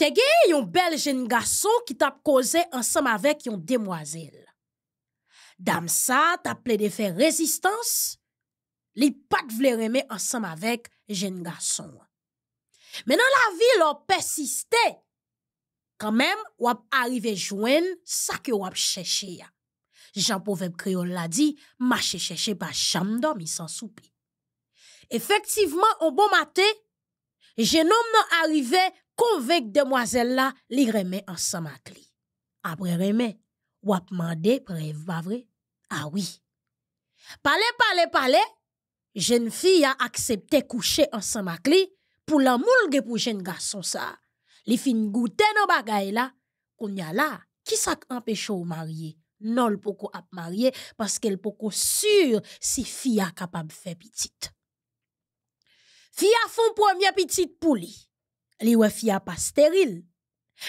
« C'est yon bel jeune garçon qui t'a causé ensemble avec une demoiselle. Dame ça t'a de faire résistance, li pat vle remè ensemble avec jeune garçon. Mais dans la vie, l'on persisté. Quand même, wap arrivé jouen ça que wap cherché. Jean proverbe créole l'a dit, marche chercher pas jam dormi sans souper. Effectivement, au bon matin, jeune homme n'en arrivait convèque demoiselle là li remet ensemble avec après remet ou ap demandé, preuve pas vrai ah oui parler parler parler jeune fille a accepté coucher ensemble avec lui pour l'amour que pour jeune garçon ça Les fin goûter nos bagaille là qu'on y a là qui ça empêché au marier non le ap marier parce qu'elle poko sûr si fille a capable faire petite fille a font premier petite pouli li wè pas stériles.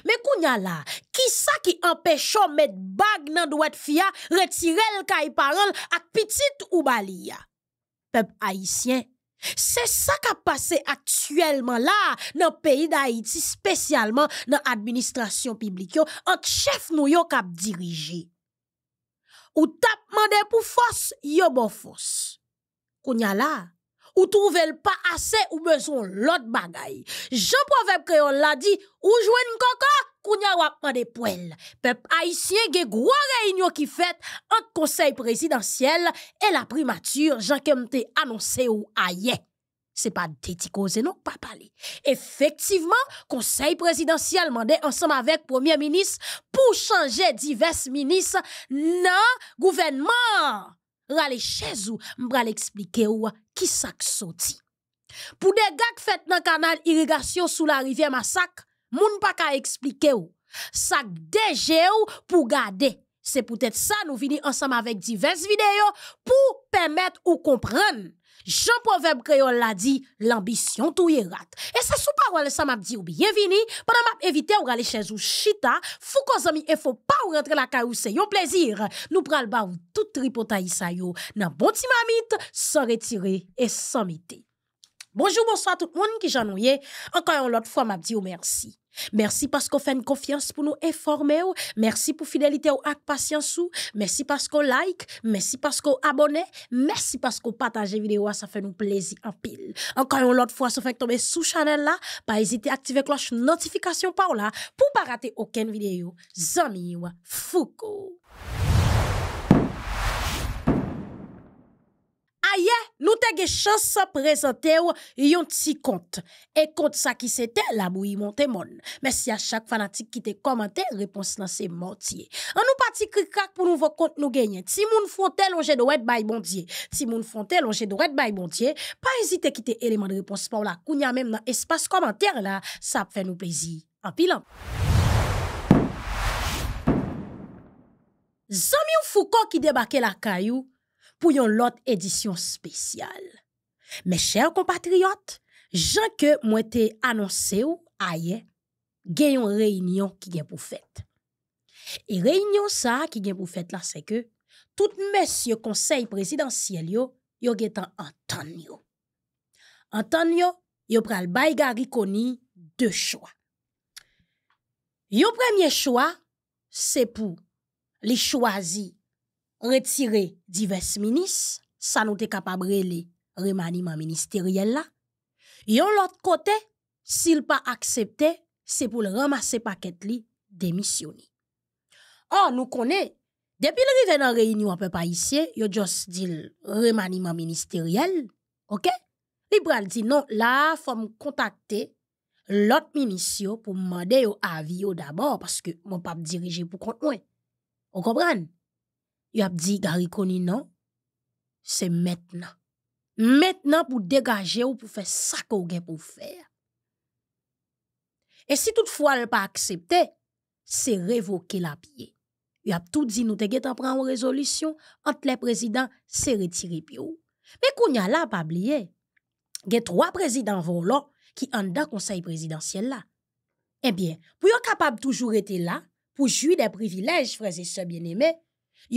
Mais qui kounya la, ki sa ki empècho met bag nan les fia retire petit kay e parol ak petit ou balia? Peuple haïtien, c'est se qui dans passé pays là, dans dans l'administration publique, spécialement nan l'administration qui chef nou yo kap dirige. Ou tap mande pou force. yo bon force. Kounya la, ou trouvel pas assez ou besoin l'autre bagay. Jean Proveb Creole la dit, ou une koko, kounya wap pas de poêle Peuple haïtien ge gros réunion ki fête entre conseil présidentiel et la primature jean kemte annoncé ou aye. c'est pas pas koze non pas conseil présidentiel conseil présidentiel mandé ensemble avec premier ministre pour changer divers ministres, le gouvernement rale chez ou, m'bral expliquer ou qui sak sorti. Pour des gars qui fait un canal irrigation sous la rivière Massac, moun pas ka expliquer ou. Sak déjà ou pour garder. C'est peut-être ça nous venons ensemble avec diverses vidéos pour permettre ou comprendre Jean Proverbe Créole l'a dit, l'ambition tout est rate. Et ça sous parole ça m'a dit bienvenue, pendant m'a éviter ou aller chez ou chita, faut qu'on amis et faut pas rentrer la caillou c'est un plaisir. Nous pral ba ou tout tripotaï sa yo, nan bon ti mamite, sans retirer et sans mité. Bonjour, bonsoir tout le monde qui j'ennuie. Encore une autre fois, m'a dit oh, merci. Merci parce qu'on fait une confiance pour nous informer. Merci pour fidélité et patience. Merci parce qu'on like. Merci parce qu'on abonne. Merci parce qu'on partage vidéo. Ça fait nous plaisir en pile. Encore une autre fois, vous fait tomber sous channel là. Pas hésiter à activer cloche notification par là pour pas rater aucune vidéo. Zami Foucault. Aïe! nous eu la chance présenter un petit compte et compte ça qui c'était la bouille monte mon merci à chaque fanatique qui te commenté réponse dans ces mortiers. on nous parti crack pour nouveau compte nous gagner si moun fontel on j'ai droit by bon dieu si moun fontel on j'ai droit by bon dieu pas hésiter quitter élément de réponse pour la kounya même dans espace commentaire là ça fait nous plaisir en pilant Zami ou Foucault qui débarquait la caillou, pour une autre édition spéciale. Mes chers compatriotes, Jean que moi t'ai annoncé ou une réunion qui est pour fête. Et réunion ça qui est pour fête là c'est que tout monsieur conseil présidentiel yo yo Antonio. Antonio yo. Entendu deux choix. Yo premier choix c'est pour les choisir retirer divers ministres, ça nous est capable de remaniement ministériel là. Et l'autre côté, s'il pas accepté, c'est pour le ramasser paquet li démissionner. oh nous connaissons, depuis le dans la réunion un peu pas ici, yo just dit remaniement ministériel, OK? Libral dit non, là faut me contacter l'autre ministre pour me demander avis d'abord parce que mon pas diriger pour compte moi. On comprend? Il a dit Gary non, c'est maintenant. Maintenant pour dégager ou pour faire ça qu'on a pour faire. Et si toutefois elle pas accepté, c'est révoquer la pied. Il a tout dit nous te en prendre une résolution entre les présidents, c'est retirer Mais qu'on y a pas oublié, Il y a trois présidents volants qui en dans conseil présidentiel là. Eh bien, pour être capable toujours être là pour jouer des privilèges frères et sœurs bien-aimés,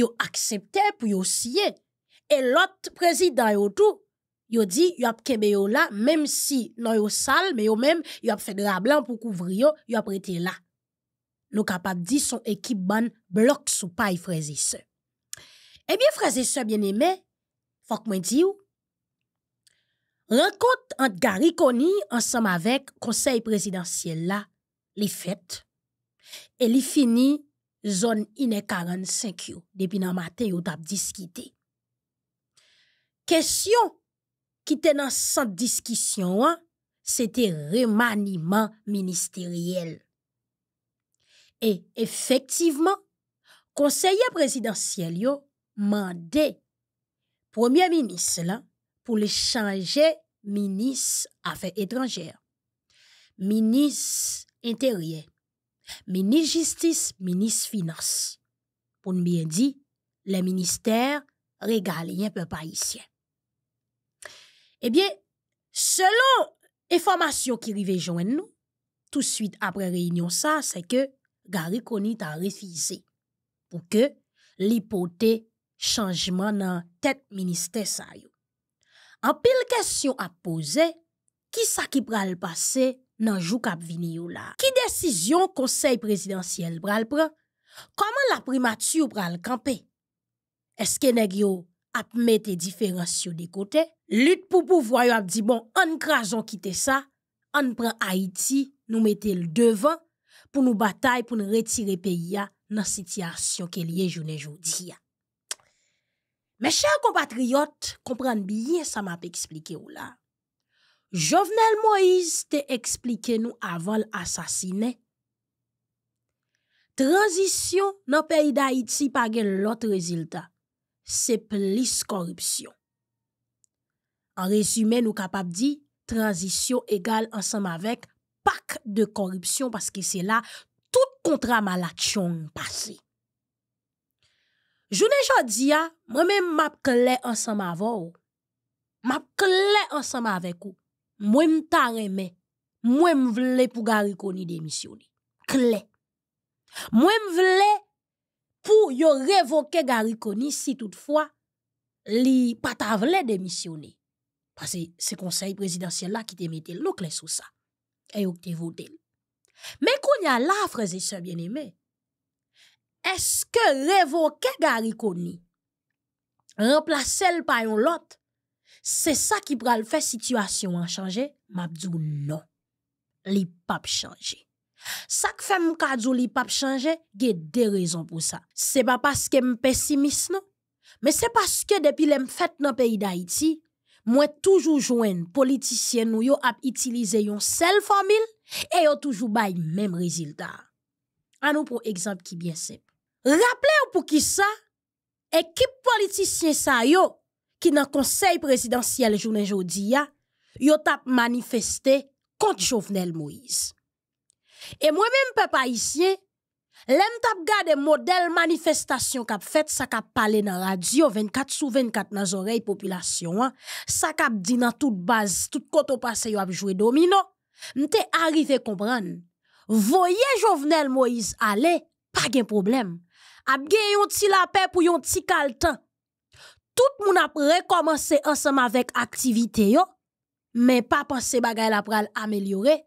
ont accepté pour s'y signer et l'autre président yo tout dit qu'il a kembe là même si non sale mais au même il a fait la blanc pour couvrir il a prêté là nous capable dit son équipe ban bloc sous paille frère et Eh bien frère et sœurs bien-aimés faut que moi dis rencontre entre Gary ensemble avec conseil présidentiel là les fêtes et les finit zone INE 45 depuis le matin yo avez discuté question qui était dans cette discussion c'était remaniement ministériel et effectivement conseiller présidentiel yo mandé premier ministre pour le changer ministre affaires étrangères ministre intérieur « Ministre justice, ministre finance. Pour nous bien dire, le ministère régalien peu pas ici. Eh bien, selon information qui arrive à nous, tout de suite après réunion ça, c'est que Gary Connie a refusé pour que l'hypothèse changement dans tête ministère ça. En pile question à poser, qui ça qui passé dans jou vini yo la. Qui décision conseil présidentiel pral Comment la primature le campé Est-ce que nèg yo mis mette différence de côté? Lutte pour pouvoir yo ap di bon, an on quitte ça, On prend Haïti, nous mettez le devant pour nous battre, pour nous retirer pays dans la situation qu'il y a journée Mes chers compatriotes, comprenez bien ça m'a expliqué ou là. Jovenel Moïse te eksplike nou avan l'assasine. Transisyon nan peyi d'Haïti page l'ot rezilta. Se plis korupsyon. An rezume nou kapap di, transisyon egal ansanm avek pak de korupsyon paske se la tout kontra malakchoun pase. Jounen jodi ya, mwen men map kle ansanm avan ou. Map kle ansanm avek ou. Moi ta remè, moi vle pour Gari Koni démissionner. Clé. Moi vle pour yo révoquer Gary Koni si toutefois li pas ta démissionner. Parce que c'est conseil présidentiel là qui te mette l'eau clé sur ça. Et yo te voté. Mais qu'on y a là, frères et sœurs bien-aimés, est-ce que révoquer Gari Koni, remplacer le par un autre, c'est ça qui pral faire situation en changer je non li papes changer ça que fait les cadeau li pap changer a des raisons pour ça c'est pas parce que me pessimiste non mais c'est parce que depuis les fête dans pays d'Haïti moi toujours joindre politicien nous yo a utilisé yon seule formule et yo toujours bail même résultat à nous pour exemple qui bien simple rappelez pour qui ça qui politicien ça yo qui, dans conseil présidentiel jounen jodia yo tap manifesté contre Jovenel Moïse. et moi même peuple haïtien isye, tap gade modèle manifestation kap fait sa kap parlé la radio 24 sur 24 nan population. Hein. Ça qu'a dit kap toute base, tout base tout koto passé, yo ap joué domino, m'té à comprendre. Voye Jovenel Moïse allez pa gen problem. Ap gen yon la paix pour un petit kaltan, tout monde a recommencé ensemble avec activité mais pas penser que la pral améliorer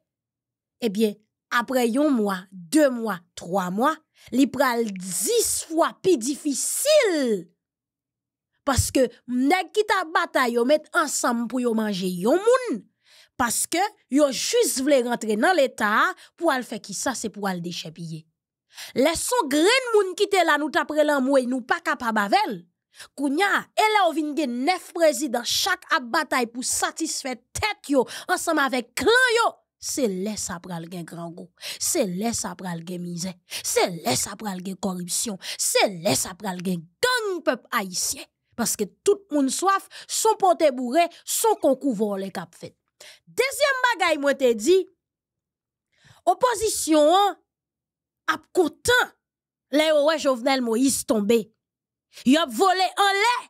Eh bien après un mois deux mois trois mois li pral dix fois plus difficile parce que nèg qui ta bataille ensemble pour manger les gens, parce que yo juste voulu rentrer dans l'état pour faire qui ça c'est pour les déchepiller Laissons grain gens qui là nous t'après sommes nous pas capable avec Kounya, elle a eu gen neuf présidents, chaque à bataille pour satisfaire tête yo, ensemble avec clan yo. C'est laisse après pral gen grand goût. C'est laisse après pral gen misère. C'est laisse après pral gen corruption. C'est laisse après pral gen gang peuple haïtien. Parce que tout le monde soif, son pote bourré, son concours volé cap fait. Deuxième bagaille, moi te dit, opposition, hein, a content, les ouais Jovenel Moïse tombé. Ils ont volé en l'air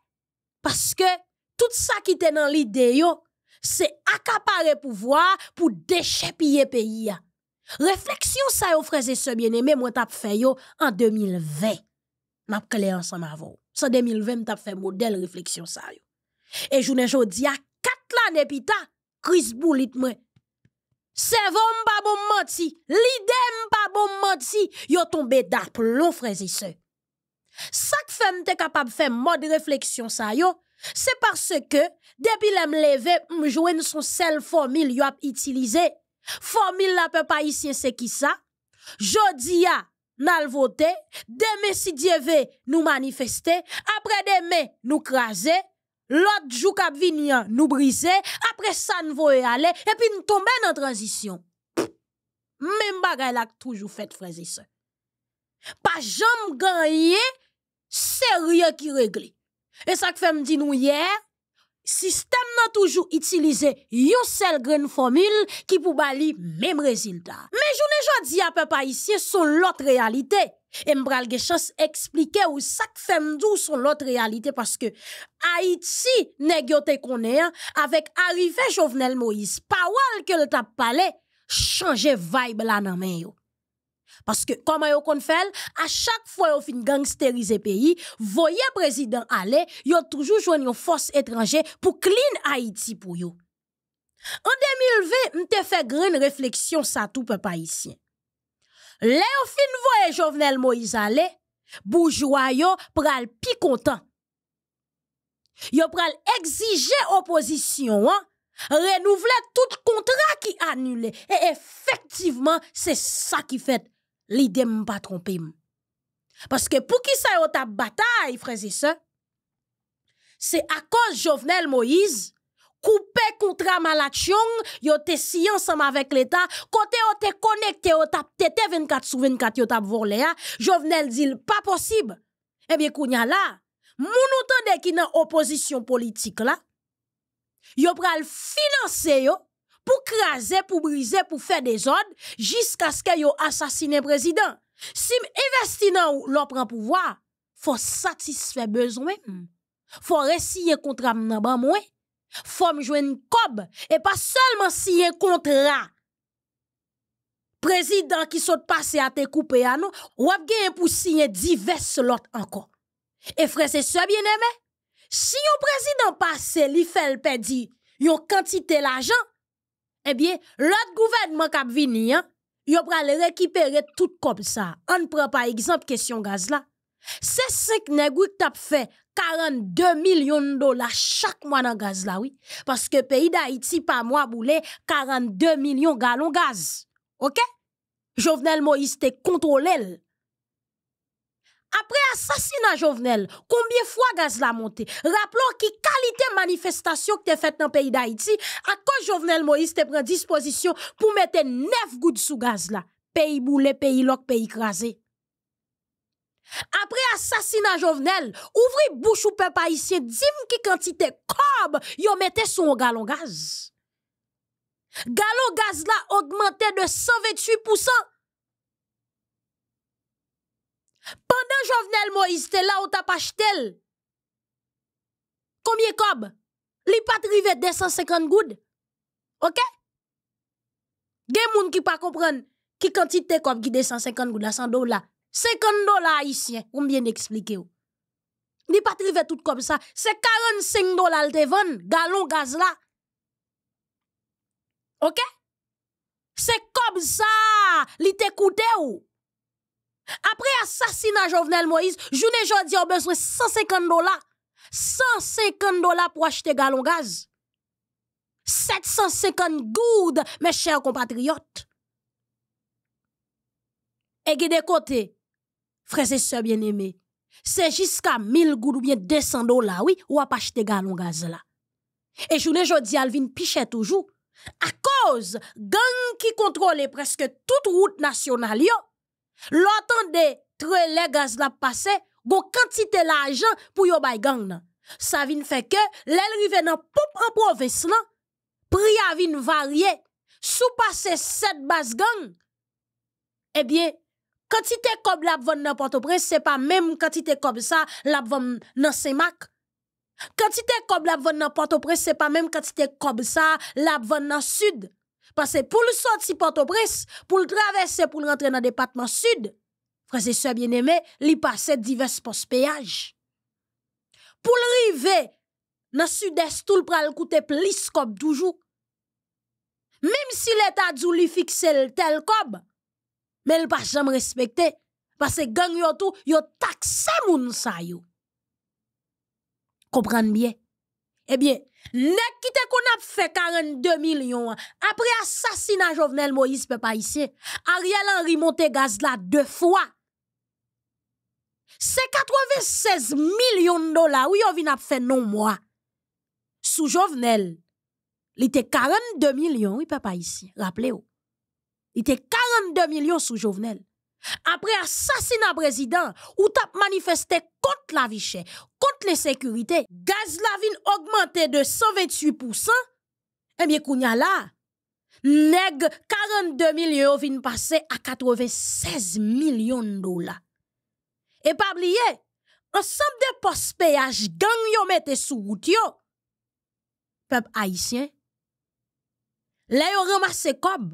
parce que tout ça qui était dans l'idée, c'est accaparer pouvoir pour le pays. Réflexion ça yo frères et sœurs bien aimé, moi t'ai fait yo en 2020. N'a clair ensemble avant. En 2020 t'ai fait modèle réflexion ça yo. Et journée aujourd'hui à 4 l'année pita tard, Chris Boulit moi. C'est vous pas bon menti, l'idée pas bon menti, yo tombé d'aplomb frères et sœurs. Sak fèm te kapab fèm mod réflexion, sa yo, C'est parce que depi lèm leve mjwen son sel formil yo a utilisé, formil la pe pa isyen se ki ça jodi ya nan vote, deme si veut nous manifeste, après demain nous craser. l'autre jour k'ap vini nous briser après ça nous voyons aller et puis nous tomber dans transition même bagay là toujours fait frères et sœurs pas jamais gagné c'est rien qui réglé. Et ça que fait me dit nous hier, système n'a toujours utilisé une seule grande formule qui pour bali même résultat. Mais je je dit à peu pas ici son l'autre réalité. Et m'bral ge chance expliquer ou ça que fait son l'autre réalité parce que Haïti nèg yo connaît hein, avec arrivée Jovenel Moïse, parole que le tap parlé, changer vibe la nan parce que comment yon kon fait, à chaque fois yon fin gangsteriser pays, voyez président aller, yon toujours une force étrangère pour clean Haïti pour yon. En 2020, m'te fait grande réflexion ça tout peuple haïtien. Lè yon fin voye Jovenel Moïse aller, bourgeois yo pral pi content. Yo pral exiger opposition hein, renouveler tout contrat qui annulé. Et effectivement, c'est ça qui fait l'idée m'a pas trompé. Parce que pour qui ça y a ta bataille, frères et sœurs, c'est à cause Jovenel Moïse, coupé contre malachion, yo te si ensemble avec l'État, côté yo te connecté, yo tap tete 24 sur 24, yo tap volé, hein. Jovenel dit pas possible. Eh bien, kounya là, moun y qui nan opposition politique là, yo pral financer yo, pour craser, pour briser, pour faire des ordres, jusqu'à ce qu'ils assassinent le président. Si investi dans ou pouvoir, pouvoir, faut satisfaire besoin. Faut réciter contre contrat dans Faut jouer une cob. Et pas seulement si un contrat. Président qui saute passé à te couper à nous, ou pour signer diverses lot encore. Et frère, c'est ça bien aimé? Si le président passe, il fait le pédi, yon quantité l'argent, eh bien, l'autre gouvernement qui a vini, hein, il va pral récupérer tout comme ça. On prend par exemple question gaz là. C'est ce qui tap fait 42 millions de dollars chaque mois le gaz là oui. que que pays d'Haïti par mois boule 42 millions gallons gaz. Ok? Jovenel Moïse te contrôlé Apre asasina jovenel, kombye fwa gaz la monte? Rapplon ki kalite manifestasyon ki te fet nan peyi da iti, akon jovenel Moïse te pren disposisyon pou mette nef gout sou gaz la. Peyi boule, peyi lok, peyi krasi. Apre asasina jovenel, ouvri bouch ou pe pa isye, dim ki kantite kob yo mette sou galon gaz. Galon gaz la augmente de 128%. Pendant Jovenel Moïse te là ou t'as pas acheté Combien cob? Li pas arrivé 250 goud. OK? Gen moun qui pas comprendre qui quantité cob qui 250 goudes à 100 dollars. 50 dollars haïtien, on bien expliquer ou. Li pas arrivé tout comme ça, c'est 45 dollars te vann, gallon gaz là. OK? C'est comme ça, li te coûté ou. Après assassinat Jovenel Moïse, journée Jordi a besoin de 150 dollars. 150 dollars pour acheter galon gaz. 750 goudes, mes chers compatriotes. Et de côté, frères et sœurs bien-aimés, c'est jusqu'à 1000 goudes ou bien 200 dollars, oui, ou à acheter galon gaz là. Et journée Alvin pichait toujours. À cause gang qui contrôle presque toute route nationale, L'autre de les gaz la passé, gon quantité l'argent pour yo bay gang nan. Ça vient fait que l'elrive nan poupe en province là, prix a varie, varié. Sous passé 7 bas gang. Eh bien, quantité comme la vendre dans Port-au-Prince, c'est pas même quantité comme ça la vendre dans Saint-Marc. Quantité comme la vendre dans Port-au-Prince, c'est pas même quantité comme ça la vendre dans Sud. Parce que pour le sortir Port-au-Prince, pour le traverser, pour le rentrer dans le département sud, frères et sœurs bien-aimés, il passe divers postes péage. Pour le river, dans le sud-est, tout le pral coûte plus comme toujours. Même si l'État dit lui fixe tel comme, mais il ne pas jamais respecter Parce que gang yo tout, yo taxé moun sa yo. bien. Eh bien, ne qui fait 42 millions. Après assassinat Jovenel Moïse, peut pas Ariel Henry monte gaz là deux fois. C'est 96 millions de dollars. Oui, on vient non moi? Sous Jovenel, il était 42 millions. Oui, pas ici. Rappelez-vous. Il était 42 millions sous Jovenel. Après assassinat président, ou tap manifesté contre la vie contre les sécurités, gaz la vin augmenté de 128%, et kounya la, neg 42 millions vin passé à 96 millions de dollars. Et pas oublier, ensemble de les péage gang yo mette sou route yo. peuple haïtien, le yon remase kob.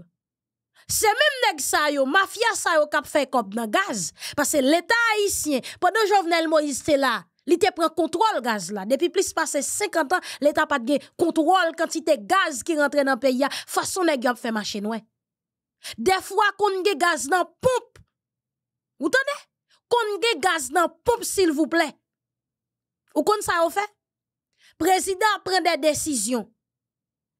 Se même nèg sa yo, mafia sa yo kap fè kob nan gaz. que l'État haïtien, pendant Jovenel Moïse te là, L'été prend contrôle gaz là. Depuis plus de 50 ans, l'État pas de contrôle quantité gaz qui rentre dans le pays. Ya, façon de fait marcher ouais. Hein. Des fois, y a gaz dans la pompe. Vous entendez? y a gaz dans la pompe, s'il vous plaît. Ou qu'on ça Le fait? Président prend des décisions.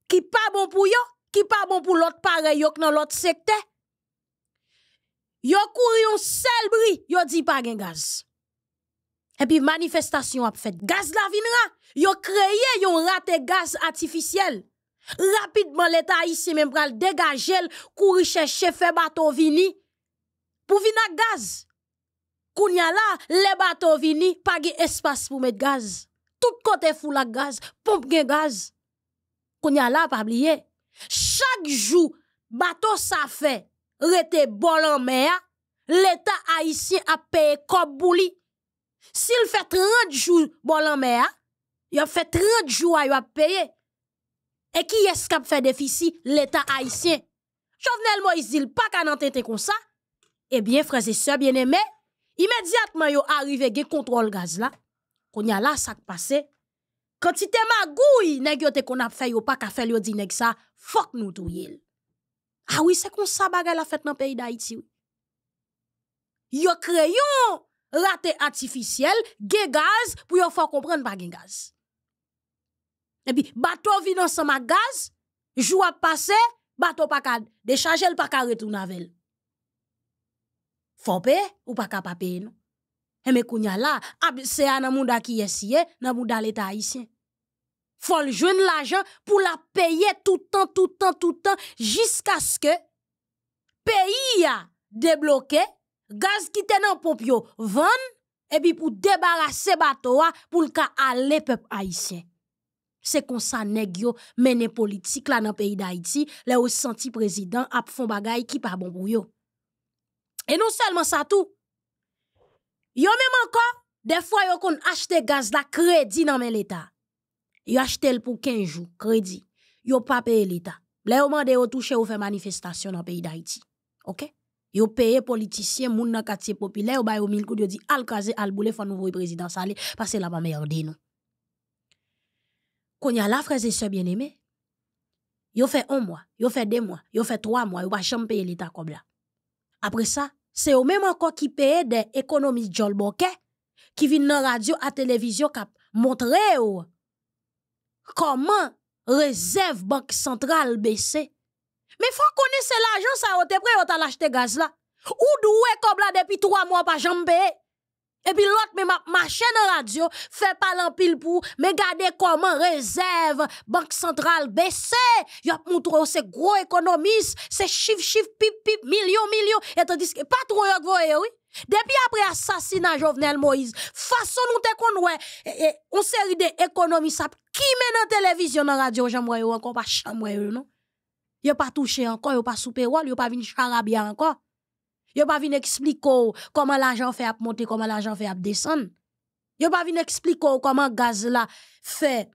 Qui pas bon pour vous, qui pas bon pour l'autre pareil yon dans l'autre secteur. Vous courir un seul bruit, dit pas de gaz. Et puis manifestation a fait. Gaz la vinra, yo ils yon raté gaz artificiel. Rapidement l'Etat ici men pral degajel courir chercher fe bateau vini pou vina gaz. y a la, les bateaux vini pa gen espace pou mettre gaz. Tout côté fou la gaz, pompe gen gaz. Koun là la pa bliye. Chak jou, bateau sa fe rete bolan mer l'Etat a paye a s'il fait 30 jours bon l'an hein, mer, il fait 30 jours à payer. Et qui est-ce qui fait déficit l'État haïtien Jovenel Moïse, il pas qu'à n'entendre comme ça. Eh bien, frères et sœurs bien-aimés, immédiatement il yo arrivé il contrôle gaz là. Qu'on y a là ça passé. Quantité magouille nèg yo il qu'on a fait yo pas qu'à faire yo dit nèg ça, fuck nous monde. Ah oui, c'est comme ça bagay la fait dans le pays d'Haïti. Il Yo crayon raté artificiel, gen gaz, pour yon faut comprendre pas gen gaz. Et puis, bateau vin ensemble avec gaz, joue à passer, bateau pas ka décharger, pas ka retourner avec Faut payer ou pas ka pa payer, non? Et eh, mais kounya là, ah, ben, c'est un monde qui est sié, nan eh, monde l'état haïtien. Faut le joindre l'argent pour la payer tout temps, tout temps, tout temps, jusqu'à ce que pays a débloqué Gaz ki te nan pop yo, van e bi pou debarase batowa pou l ka ale pep Haitien. Se kon sa neg yo menen politik la nan peyi da Haiti, le yo senti prezident ap fon bagay ki pa bon pou yo. E nou selman sa tou, yo men man ka, de fwa yo kon achete gaz la kredi nan men l'Etat. Yo achete l pou kenjou kredi, yo pa peyi l'Etat. Le yo mande yo touche ou fe manifestasyon nan peyi da Haiti. Ok? Yo paye politicien, moun nan quartier populaire, ou ba yo mille yo dit al al président parce que la ma Quand la frères et bien-aimés, yo fait un mois, yo fait deux mois, yo fait trois mois, yo pas l'État Après ça, c'est eux même encore qui paye des économistes jolboke qui viennent dans radio, à télévision, qui comment réserve banque centrale baissée mais faut connaître l'argent, ça, on te prêt, on t'a gaz là. Ou doué comme là depuis trois mois, pas jambé. Et puis l'autre, mais ma, ma chaîne radio, fait pas l'empile pour, mais gardez comment réserve, banque centrale baissée. Y'a montré, c'est gros économiste, c'est chiffre, chiffre, pip, pip, million, million. Et tandis que, pas trop, y'a que eh oui. Depuis après assassinat Jovenel Moïse, façon nous te connaît, on une on série qui mène en télévision, en radio, ou encore pas chambre, non? Yo pas touché encore, yo pas sous payroll, yo pas venu charabia encore. Yo pas venu expliquer comment l'argent fait à monter, comment l'argent fait à descendre. Yo pas venu expliquer comment gaz fait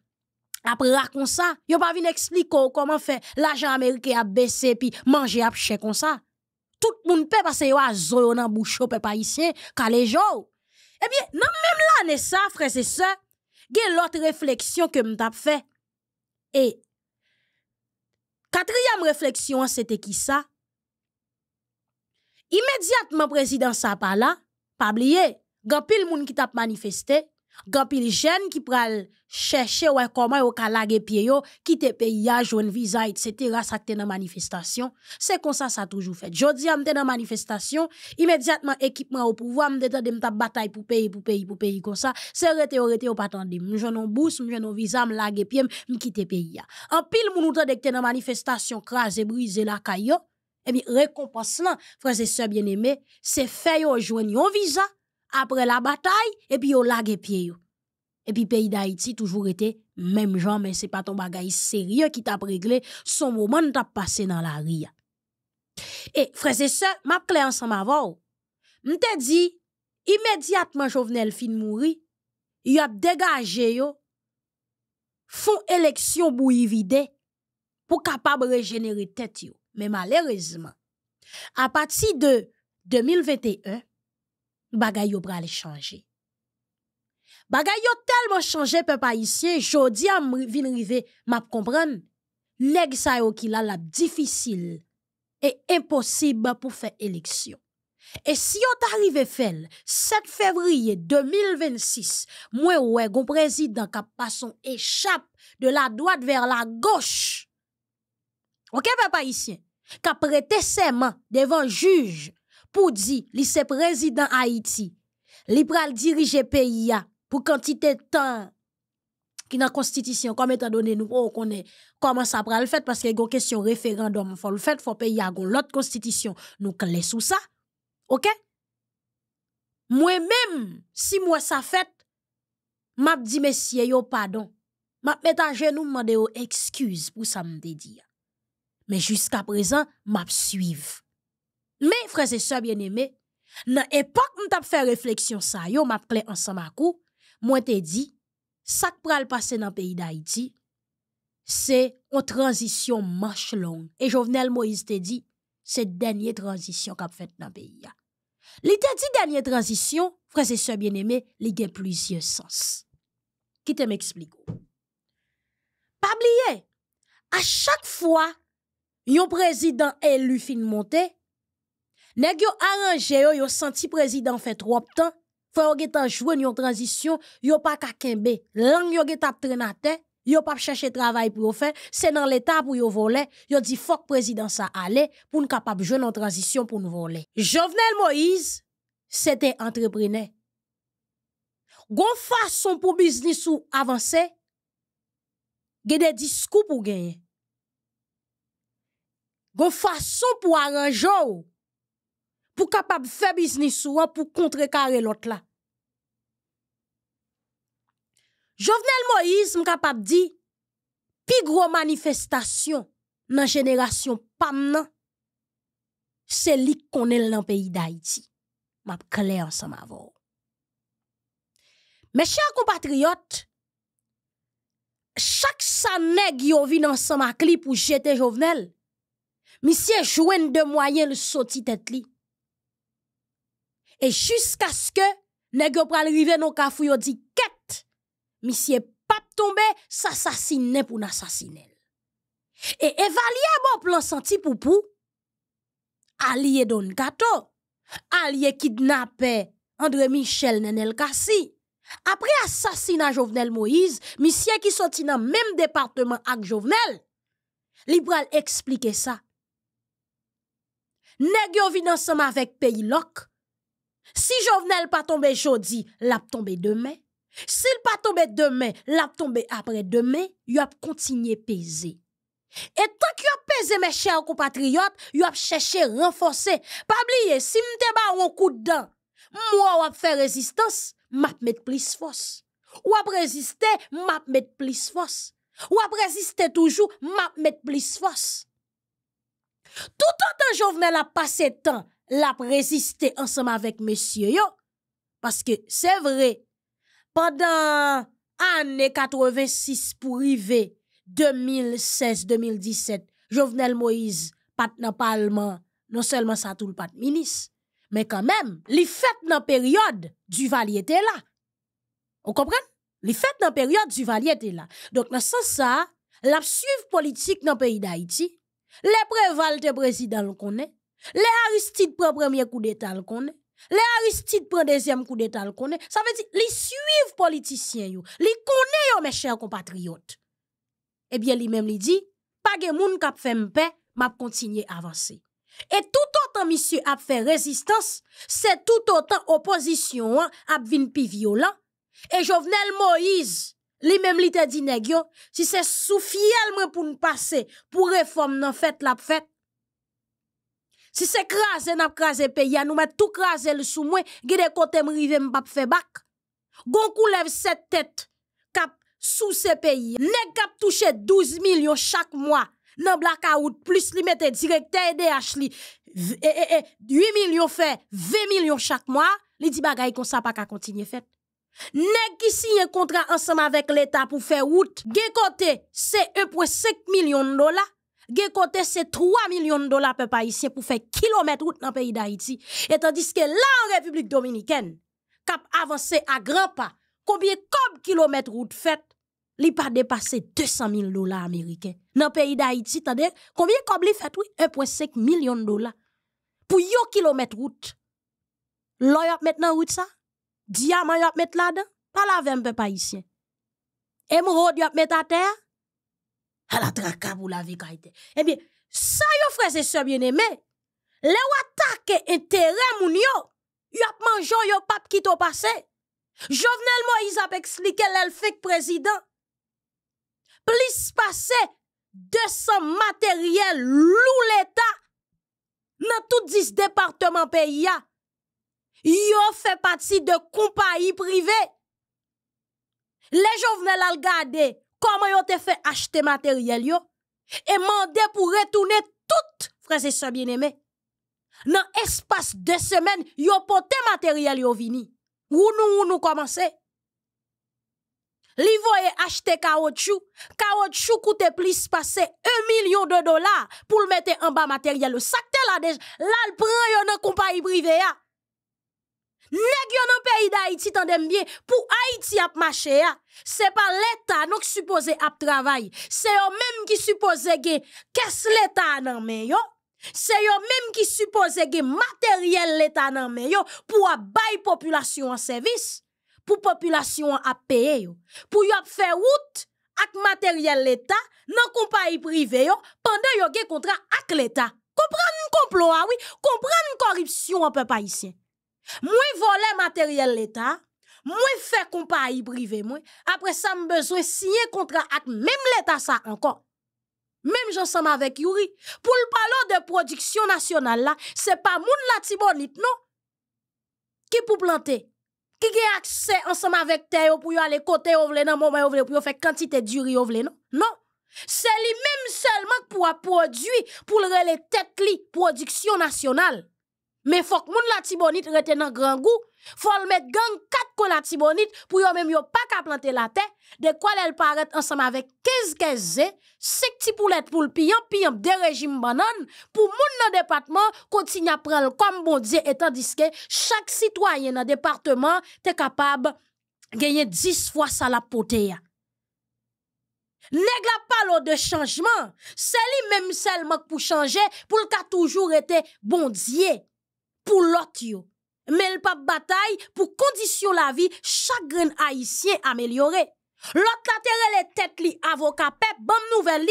après comme ça, yo pas venu expliquer comment fait l'argent américain a baisser puis manger à comme ça. Tout le monde peut parce que yo a dans bouche peuple haïtien les Eh bien, non même l'année ça frère c'est ça, gen l'autre réflexion que m't'a fait. Et Quatrième réflexion, c'était qui ça? Immédiatement, président Sapala pas là, oublier, grand moun qui t'a manifesté, gampil jeune qui pral chercher ouais comment yo kalage pied yo quitter pays jaune visa etc. ça te dans manifestation c'est comme ça ça toujours fait jodi am te dans manifestation immédiatement équipement au pouvoir me t'attendre me bataille pour payer pour payer pour payer comme ça c'est rete ou rete ou pas attendre me jwenn bourse me jwenn visa me lagé pied me m'm quitter pays ya. en pile mon t'attendre que dans manifestation craser briser la caillou et eh bien récompense là frères et sœurs bien-aimés c'est fait yo joine un visa après la bataille, et puis yo lage pied yo. Et puis pays d'Haïti toujours été même gens, mais c'est pas ton bagage sérieux qui t'a réglé son moment t'a passé dans la ria. Et frères et sœurs, m'a clé ensemble avant. M'te dit immédiatement Jovenel fin mourir, il a dégagé yo font élection bouillie vide pour capable régénérer tête Mais malheureusement, à partir de 2021, bagay yo pral chanje. Bagay yo tellement changé peuple haïtien, jodi am vin rive map kompran, neg sa yo ki la la difisil et impossible pou fe eleksyon. si on t'arrive fel, 7 février 2026, mwen président gon président kap échappe de la droite vers la gauche. Ok Papa Isien, isye? Kap mains serment devant juge pour dire, li se président Haïti, li pral diriger pays pour quantité de temps qui dans la constitution, comme étant donné nous, oh, on connaît comment ça pral fait, parce qu'il y a une question référendum, faut le fait, faut payer à l'autre constitution, nous clé sous ça. OK? Moi-même, si moi ça fait, m'a dit Monsieur, yo pardon. M'a met à genoux, m'a oh, excuse pour ça me dire. Mais jusqu'à présent, m'a suivre. Mais frères et sœurs bien-aimés, dans l'époque où t'a fait réflexion ça, yo m'a appelé ensemble moi t'ai dit ça qui pral passer dans le pays d'Haïti, c'est une transition marche longue. Et Jovenel Moïse a dit, c'est la dernière transition qu'a fait dans le pays. Il dit dernière transition, frères et sœurs bien-aimés, il a plusieurs sens. Qui te m'explique? Pas à chaque fois, un président élu fin monter, Nèg yo arrangé yo, yo senti président fait trop temps. Fè yo getan jwenn yon transition, yo pa ka kembe. Lang yo getan trenate, yo pa chercher travail pour yo faire, c'est dans l'état pour yo voler. Yo dit fok président sa ale, pour nous capable jouer en transition pour nous voler. Jovenel Moïse, c'était entrepreneur. Gon façon pour business ou avancer, gen des discours pour gagner. Gon façon pour arranger pour capable faire business ou pour contrecarrer l'autre là. Jovenel Moïse m'a capable dit plus gros manifestation dans génération pam c'est lui qu'on est dans pays d'Haïti. M'a clair ensemble avant. Mes chers compatriotes, chaque sa nèg yo vin ensemble à pour jeter Jovenel. Monsieur joine de moyens le sautit tête li. Et jusqu'à ce que nèg yo pral rive non kafou yo di ket, monsieur pas tombe, s'assassiner pour n'assassiner. Et évaluer bon plan senti pour pou, allié Don Gato, allié kidnappé André Michel Nenel Kassi. Après assassinat Jovenel Moïse, monsieur qui sortit dans même département avec Jovenel, li pral expliquer ça. Nèg yo vin ensemble avec pays Si jovenel pa tombe jodi, l ap tombe demen. Si l pa tombe demen, l ap tombe apre demen, yo ap kontinye peze. Et tak yo ap peze meche akou patriyot, yo ap cheche renfose. Pabliye, si mte ba wakou dan, mwa wap fe rezistans, map met plis fos. Wap reziste, map met plis fos. Wap reziste toujou, map met plis fos. Tout an tan jovenel ap pase tan, la résister ensemble avec monsieur yo. Parce que c'est vrai, pendant année 86 pour arriver 2016-2017, Jovenel Moïse pat nan parlement, non seulement ça tout le pat ministre, mais quand même, les fêtes dans période du était là. On comprend? Les fêtes dans période du était là. Donc dans ce sens ça, la suivre politique dans le pays d'Haïti, les prévalent président le connaît, les prennent le premier coup d'État, le connaît. Le deuxième coup d'État, Ça veut dire, les suivent politiciens, yo. Les connaît, mes chers compatriotes. Eh bien, lui-même, lui dit, pas de monde qui fait paix, m'a continué à avancer. Et tout autant, monsieur, a fait résistance, c'est tout autant opposition, à hein, a plus violent. Et Jovenel Moïse, lui-même li dit si c'est sous fiel pour passer, pour pour réformer la fête. Si c'est n'a n'a pays, nous pays, nous met tout crasé le sous moi, gede kote m rive fe Gon kou cette tête, kap sou kap 12 millions chaque mois, Nan blackout, plus li mette de EDH li. 8 eh, eh, eh, millions fait 20 millions chaque mois, Li di bagay kon sa pa ka fait. Nèg Nèk ki ensemble avec 1.5 gen kote se 3 millions de dollars pe faire pour faire kilomètres route dans pays d'Haïti. Et tandis que la en République Dominicaine, kap grands à grand pas, combien kob kilometre route fet, li pas dépassé 200 dollars dollars dans Nan pays d'Haïti, tande, combien kob li fait oui, 1.5 million de Pou yo kilometre route lo yop met nan route? sa, diamants yop met la dedans pas la pe pa isye. yop met a terre, à la traka pour la vie était... Eh bien, ça yo frères et sœurs bien-aimés, les attaque intérêt moun yo, yo manjon yon yo pap qui to passé. Jovenel Moïse a expliqué l'elfek président. Plus de 200 matériel lou l'état dans tout 10 départements pays Yo fait partie de compagnie privée. Les Jovenel al gade comment yon te fait acheter matériel yo, et mandé pour retourner tout, frères et sœurs bien-aimés. Dans espace de semaines, yon poté matériel yo vini. Ou nous, ou nous commencer. acheter acheter caoutchouc. caoutchouc. caoutchouc plus plus 1 million de dollars pour mettre en bas bas matériel. ça la déjà la le prend yo dans compagnie privée Nèg yo nan pays d'Haïti tandem bien pour Haïti ap marcher ya. C'est pas l'état non supposé ap travail. C'est eux même qui supposé gen qu'est-ce l'état nan men yo. C'est eux même qui supposé gen matériel l'état nan men yo pour bay population en service, pour population a payer yo, pour yo faire route ak matériel l'État nan compagnie privée yo pendant yo gen contrat ak l'État. Comprendre complot, ah oui, comprendre corruption en peuple haïtien. Moi voler matériel l'État, moi faire compagnie privé moins. Après ça, me besoin signer contrat avec même l'État ça encore. Même j'ensemble avec Yuri. Pour le parler de production nationale là, c'est pas moun la tibonite, non? Qui pour planter? Qui a accès ensemble avec terre pour aller côté ou vle, nan moment pour faire quantité de riz ou non? Non. C'est lui-même seulement pour produire, pour le tête li, production nationale. Mais il faut que moun la tibonite rete nan grand goût. Il Faut le mettre gang 4 de la tibonite pour yon même pas ka planter la terre. De quoi elle paraît ensemble avec 15 15 5 petits poulettes pour le pion, pion de régime banane. Pour moun nan département, continuent à prendre comme bon Dieu et tandis que chaque citoyen dans département est capable de gagner 10 fois sa la potée. Nègre pas le de changement. C'est lui même seulement pour changer, pour qu'il soit toujours été bon Dieu pour l'autre Mais le pas bataille pour condition la vie chaque haïtien amélioré. L'autre la les têtes li avocat pep bonne nouvelle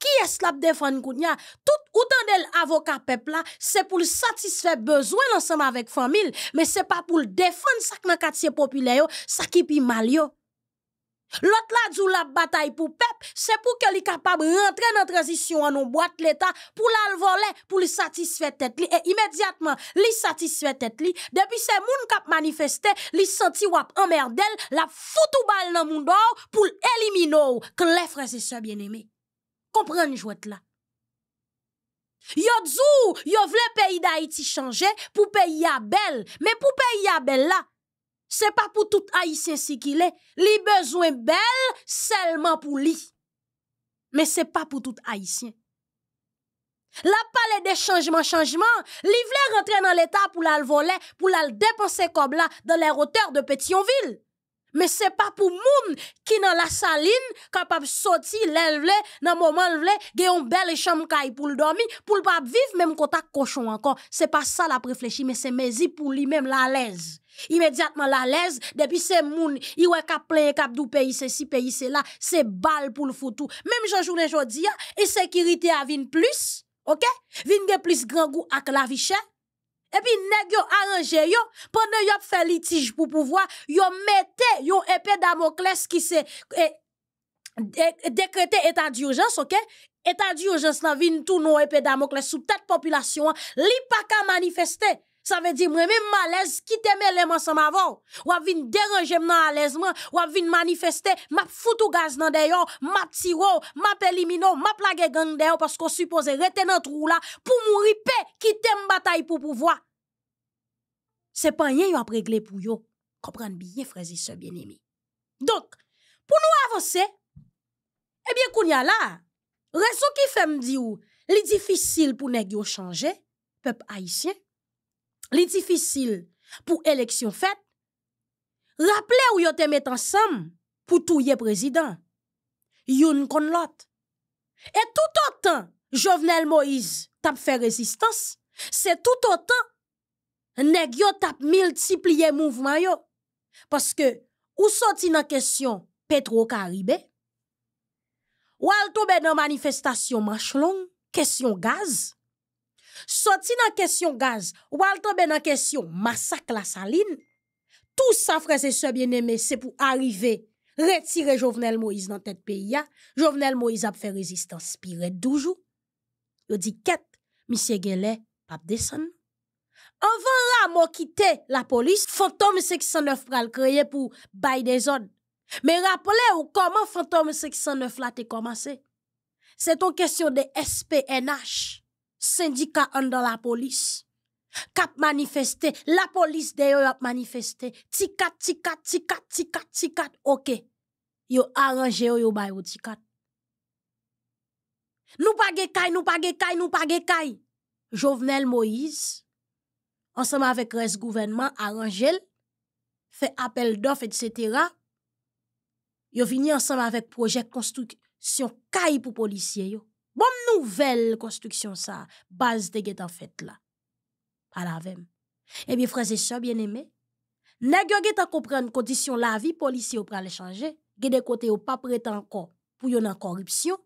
qui est la défendre kounya tout autant de avocat pep là c'est pour satisfaire besoin ensemble avec famille mais c'est pas pour défendre ça dans quartier populaire ça qui pi mal yo. L'autre là la bataille pour peuple, c'est pour qu'elle est capable de rentrer dans transition en boîte l'état pour la pour le satisfaire tête li et immédiatement li satisfait tête li depuis ces moun k'ap manifesté, li senti wap emmerdel, la foutou balle dans moun dor pour éliminer que les frères et sœurs bien-aimés. Comprendre là. Yo djou, yo vle pays d'Haïti change pour pays ya belle, mais pour pays ya là c'est pas pour tout haïtien si qu'il est, li besoin belle seulement pour lui. Mais c'est pas pour tout haïtien. La palais des changements, changements, li voulait rentrer dans l'état pour la voler, pour la dépenser comme là dans les hauteurs de Petionville. Mais c'est pas pour gens qui dans la saline capable sortir l'élevé dans moment un belle chambre pour dormir pour pas vivre même contact cochon encore c'est pas ça la réfléchir mais c'est mesi pour lui même la l'aise Immédiatement, la l'aise, depuis ces moun, il ouais cap plein cap du pays, c'est si pays, c'est là, c'est balle pour le foutu. Même j'en journée jodi, et hein, sécurité a vin plus, ok? Vin plus grand goût avec la vie chère. Et puis, nèg yo arrangé yo, pendant yo fait litige pour pouvoir, yo mette yon épée d'amoclès qui se, eh, décrété état d'urgence, ok? État d'urgence nan vin tout non épée d'amoclès sous tête population, hein. li pa ka manifester. Ça veut dire, moi, même malaise, qui t'aimait les ensemble avant. Ou me déranger à l'aise, ou venir manifester, m'a foutu gaz nan d'ailleurs, m'a tiro, m'a élimino, m'a plague gang dehors, parce qu'on suppose rester dans trou là, pour mourir paix, quitter bataille pour pouvoir. C'est pas rien, a réglé pour yo. Comprendre bien, frères et sœurs bien-aimés. Donc, pour nous avancer, eh bien, qu'on y a là, raison qui fait me dire, les difficile pour nous yo changer, peuple haïtien, li difficile pour élection faite Rappele ou yo te met ensemble pour touye président. Youn kon lot. Et tout autant, Jovenel Moïse tap fait résistance, c'est tout autant neg yo tap multiplier mouvement yo. que ou sorti nan question Petro caribe ou al dans manifestation Marche long Question gaz, Soti la question gaz, ou al dans la question, massacre la saline. Tout sa sœurs bien-aimés, c'est pour arriver, retirer Jovenel Moïse dans tête pays. Jovenel Moïse a fait résistance toujours. toujours. doujou. Yo dit « Quête, monsieur gele pap desen. Avant la mo kite la police, Fantôme 609 pral kreye pour bailler des zones. Mais rappelez-vous comment Fantôme 609 la te commencé. C'est ton question de SPNH syndicat en dans la police, cap manifeste, la police d'ailleurs a ap manifeste. Tikat, tikat, tikat, tikat, ok. Yo aranje yo yo bay yo Nous Nous pa nous kay, nous pa nous kay, nous pas ge kay. Jovenel Moïse, Ensemble avec reste gouvernement, arrangé Fait appel appel etc. Yo vini ensemble avec projet construction kay pour policiers. yo. Bonne nouvelle construction ça base de guet en fait là à la vem et eh bien frères et sœurs bien-aimés nèg vous comprenez comprendre condition la vie policier pour les changer gè des côté pas prêt encore pour yon en corruption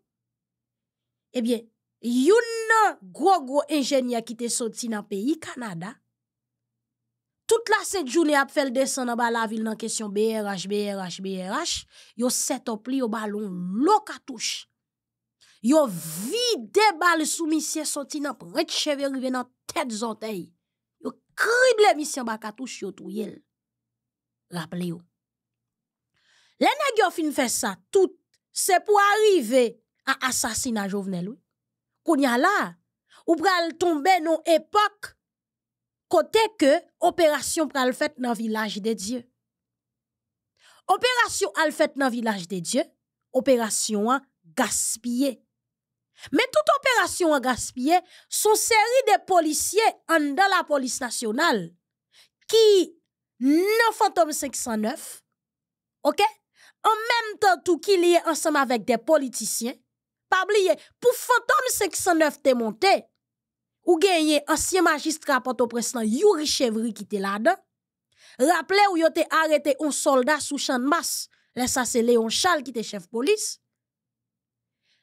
Eh bien un gros gros ingénieur qui est sorti dans pays Canada toute la jours journée a fait le descendre dans la ville dans question BRH BRH BRH yo set up li au ballon l'eau touche Yo vide bal sou misye soti nan tête cheve rive nan tet zontey. Yo krible misye baka touche yo tou yel. Raple yo. Le neg yo fin fè sa tout se pou arrive a asasina jovenel ou. Kounya la, ou pral tombe nou epok kote ke opération pral fèt nan village de Dieu. Opération al fèt nan village de Dieu, opération an mais toute opération en gaspillé son série de policiers en la police nationale qui non Fantôme 509, ok, même temps tout qui lié ensemble avec des politiciens pas pour pour fantôme 509 te monté, ou ancien magistrat porte au presnan Yuri Chevri qui était là-dedans. Rappelez ou y un arrêté un soldat sous chan mas, ça c'est Léon Charles qui était chef de police,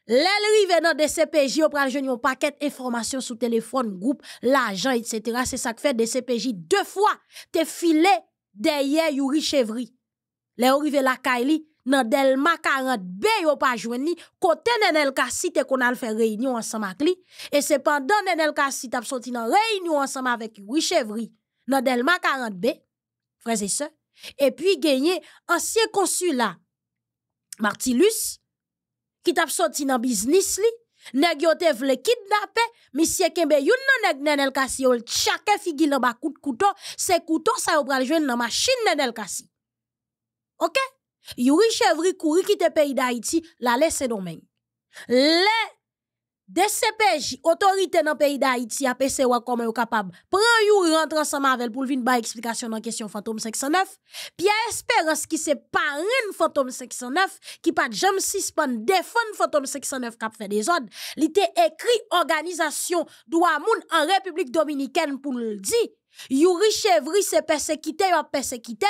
L'Elrive dans nan DCPJ, yo pral paquet d'informations sur le téléphone, téléphone groupe l'argent, etc. ça ça que DCPJ, deux fois. te file derrière Yuri Chevry. Lèl rive la Kaili, nan Delma 40B yo pa jwen ni, kote Nenel Kassi te réunion ensemble réunion ensemble. Et lui. pendant e a Nenel Kassi tap soti nan reynyon ensemble avek Yuri nan Delma 40B, et se, Et puis gagné ancien consulat, Martilus, ki tap soti nan biznis li, neg yote vle kidnapè, misye kembe yon nan neg nenel kasi, yon chake figi nan bakout kouton, se kouton sa yo praljwen nan machin nenel kasi. Ok? Yori chevri kouri ki te peyi da iti, la le se domen. Le! DCPJ, autorité dans le pays d'Haïti, a pensé comment est capable. Prend you rentre ensemble avec pour venir ba explication dans question fantôme 509. Pierre Espérance qui c'est parrain fantôme 509 qui pas jamais suspend défendre fantôme 509 qui fait des ordres. Il écrit organisation droit en République dominicaine pour le dire. Yuri Chevry c'est persécuté, yo persécuté.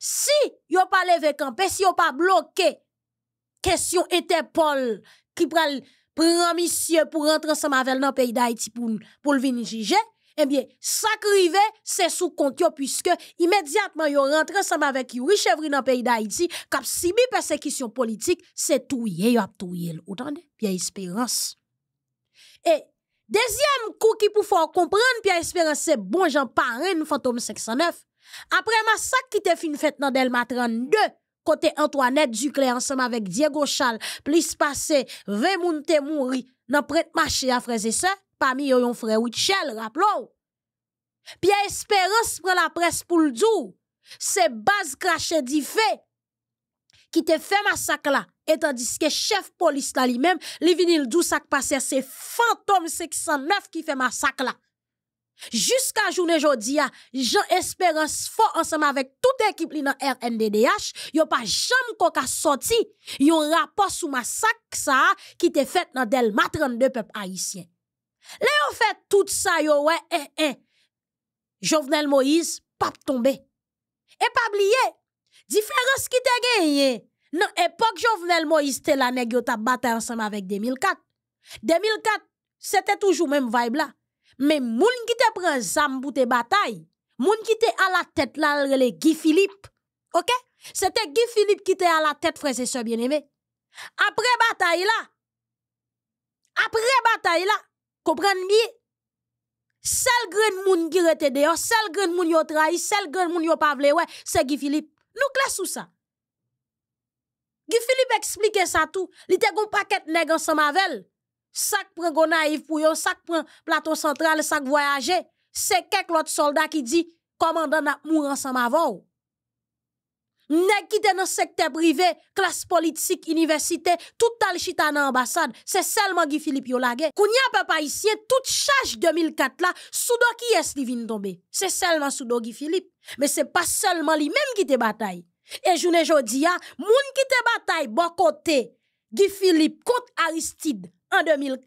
Si yo pas levé campé, si yo pas bloqué question Paul qui pral pour pour rentrer rentre ansam dans le pays d'Haïti pour pour venir juger eh bien ça se c'est sous compte, puisque immédiatement yo rentre avec avek yu dans le pays d'Haïti kap si bi persekisyon c'est se tout, yo ap tout l. Otande? Pierre espérance. et deuxième coup qui pou faut comprendre, Pierre espérance c'est bon j'en parle fantôme 509, ma masak qui te fin fait dans Delma 32, côté Antoinette Duclé ensemble avec Diego Chal, plus passé 20 moun te mouri dans prête marché à frères et sœurs, parmi eux yon frère Wichel, rappelons. Pierre Espérance prend la presse pour le dire. C'est base craché fait qui te fait massacre là. Et tandis que chef police là lui-même, lui vini le dou k passé, c'est fantôme 609 qui fait massacre là. Jusqu'à journée aujourd'hui, Jean Espérance fort ensemble avec toute l'équipe li dans RNDDH, yo pas jamais qu'on sorti yon rapport sur massacre ça qui était fait dans Delma 32 peuple haïtien. Là ont fait tout ça yo ouais eh, eh. Jovenel Moïse pas tombé. Et pas oublier différence qui t'a gagnée. Dans époque Jovenel Moïse était là nèg yo t'a bataille ensemble avec 2004. 2004 c'était toujours même vibe là. Mais moun qui te prend zam pour bataille, moun qui te à la tête là, le Guy Philippe. Ok? C'était Guy Philippe qui était à la tête, frère et soeur bien-aimé. Après bataille là, après bataille là, comprenez bien, seul grand moun qui rete dehors, seul grand moun yon trahi, seule grand moun yon pavle, ouais, c'est Guy Philippe. Nous clés sous ça. Guy Philippe explique ça tout. Il te gon paquet nèg ensemble avec Sak pren Gonaïve pour yo, sak plateau central, sac voyager. C'est quelques autre soldat qui dit, commandant n'a mourir ensemble avant. Ne qui dans secteur privé, classe politique, université, tout tal dans ambassade, c'est seulement Guy Philippe Yolage. y pas ici, toute charge 2004 là, soudo qui est li vin tomber. C'est seulement soudo Guy Philippe, mais c'est pas seulement lui même qui te bataille. Et je jodi a, moun qui te bataille bon côté Guy Philippe contre Aristide en 2004,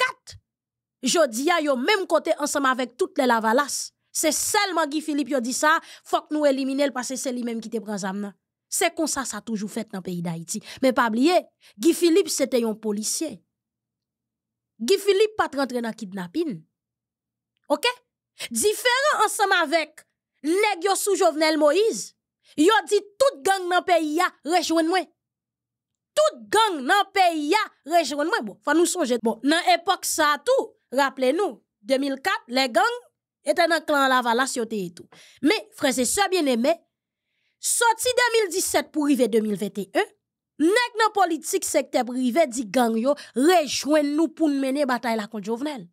Jodia yon même côté ensemble avec toutes les lavalas. C'est seulement Guy Philippe a dit ça, faut que nous éliminer parce que c'est lui-même qui te prend ça. C'est comme ça ça a toujours fait dans le pays d'Haïti. Mais pas oublier, Guy Philippe c'était un policier. Guy Philippe pas rentré dans kidnapping. OK Différent ensemble avec les sous Jovenel Moïse, a dit toute gang dans le pays a rejoignez moi tout gang le pays a rejouen moi Bon, faut nous songer. Bon, dans l'époque ça tout rappelez-nous 2004, les gangs étaient nan clan la et tout mais frères et bien aimés sorti 2017 pour arriver 2021, nek dans politique secteur privé dit gang yo rejoignez nous pour mener bataille la contre jovenel.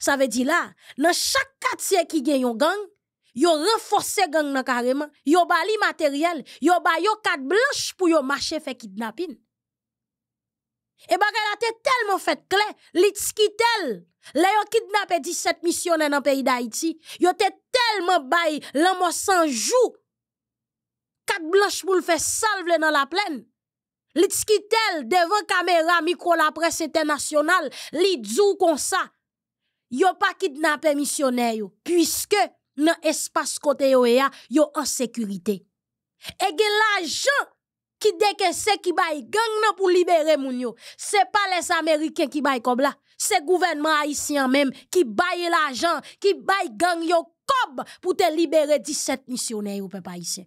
Ça veut dire là dans chaque quartier qui gagne un gang, Yo renforcé gang nan carrément, yo bali matériel, yo ba yo carte blanche pour yo marcher fait kidnapping. Et bagay la tellement fait clair skitel, Le yo kidnappé 17 missionnaires dans pays d'Haïti, yo te tellement bay l'amour sans jou. Carte blanche pour le faire salve dans la plaine. Litskitel devant caméra micro la presse internationale, li djou comme ça. Yo pas kidnappé missionnaire puisque dans l'espace côté OEA, yo en sécurité. Et gen l'argent qui décaisse qui baille gang pour libérer gens, yo, c'est pas les américains qui baille comme là, c'est gouvernement haïtien même qui baille l'argent, qui baille gang yo cob pour te libérer 17 missionnaires au peuple haïtien.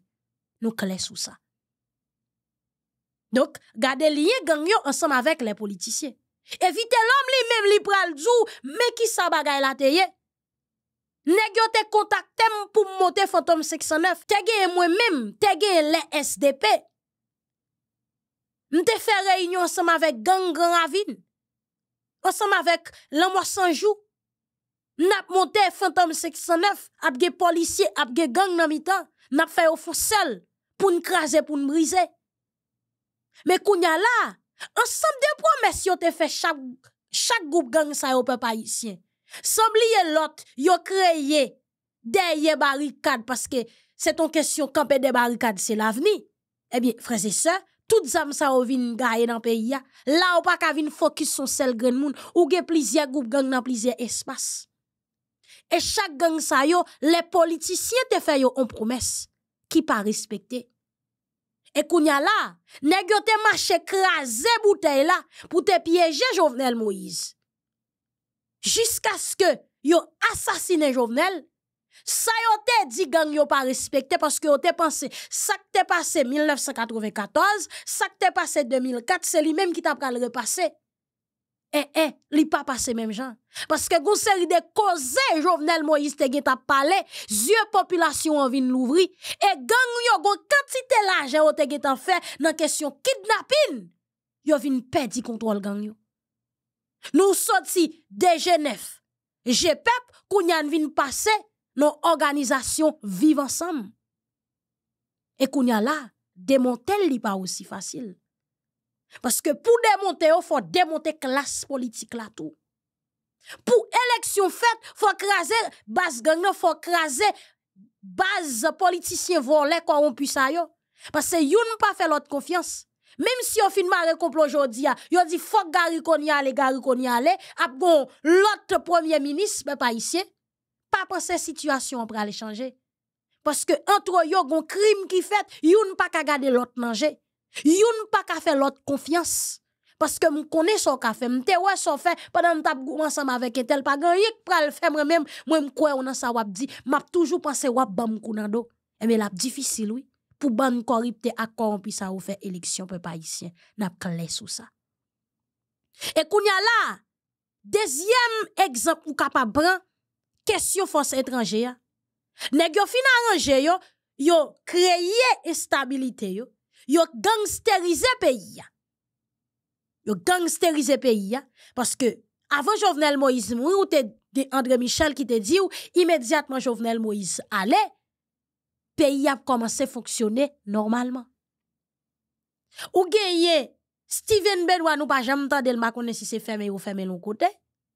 Nous clés sous ça. Donc, gardez lié gang yo ensemble avec les politiciens. Évitez l'homme lui-même li pral mais qui sa bagay la Nè gyo te kontak tem pou mwote Fantom 609, tege mwen mèm, tege lè SDP. Mte fe reynyon ansam avèk gang Grand Ravine, ansam avèk Lama Sanjou. Nap mwote Fantom 609 apge polisye, apge gang Namita, nap fe yo foun sel pou nkraze, pou nmrize. Mè kounya la, ansam de promes yo te fe chak goup gang sa yo pe pa isye. S'oublier l'autre, a créé des barricades parce que c'est ton question camper des barricades c'est l'avenir. Eh bien frères et sœurs, toutes zam ça au vin dans dans pays ya. Là ou pas ka vin focus son seul grand moun ou gen plusieurs groupes gang dans plusieurs espaces. Et chaque gang sa yo, les politiciens te fait yo on promesse qui pas respecté. Et kounya là, nèg yo te marché craser bouteille là pour te piéger Jovenel Moïse jusqu'à ce que yo assassiné Jovenel, ça yon te dit gang yon pas respecté parce que yon te pensé, ça qui te passé 1994, ça qui te passé 2004, c'est lui-même qui t'a le repassé. Eh, eh, li pas passé même gens. Parce que gon série de causes, Jovenel Moïse te t'a parlé, yeux population en vin l'ouvrir, et gang yon gon quantité l'argent yon te fait dans question kidnapping, yon vin perdre contrôle gang nous sortis de Genève. GPEP, a vin passer nos organisations vivent ensemble. Et qu'on a là, démonter n'est pas aussi facile. Parce que pour démonter, il faut démonter classe politique là tout. Pour élection faite, faut craser base gang, faut craser base politicien volé on puisse yo. Parce que yon pas fait l'autre confiance. Même si on fin marre complot aujourd'hui, yo dit faut Gary gari Gary Konyale, ap bon, l'autre premier ministre ben, pas ici. Pas pour cette situation pour aller changer. Parce que entre yo gon crime qui fait, youn pas ka garder l'autre manger. Youn pas ka faire l'autre confiance. Parce que je connais son café, m'te sais son fait, pendant que ensemble avec tel pas grand yik pral faire moi-même, moi je crois on a ça wap dit, m'a toujours pensé wap bam kounando. Et eh, mais la difficile oui pour ban corrupte à corrompu ça ou fait élection peuple haïtien n'a pas sous ça et kounya là deuxième exemple ou capable prendre question force étrangère nèg yo fin arranger yo yo créer instabilité yo yo gangsteriser pays yo gangsteriser pays parce que avant Jovenel Moïse ou te André Michel qui te dit immédiatement Jovenel Moïse allait pays a commencé à fonctionner normalement. Ou gagné Steven Benoit nous pas jamais entendu le makone si c'est fermé ou fermé l'autre côté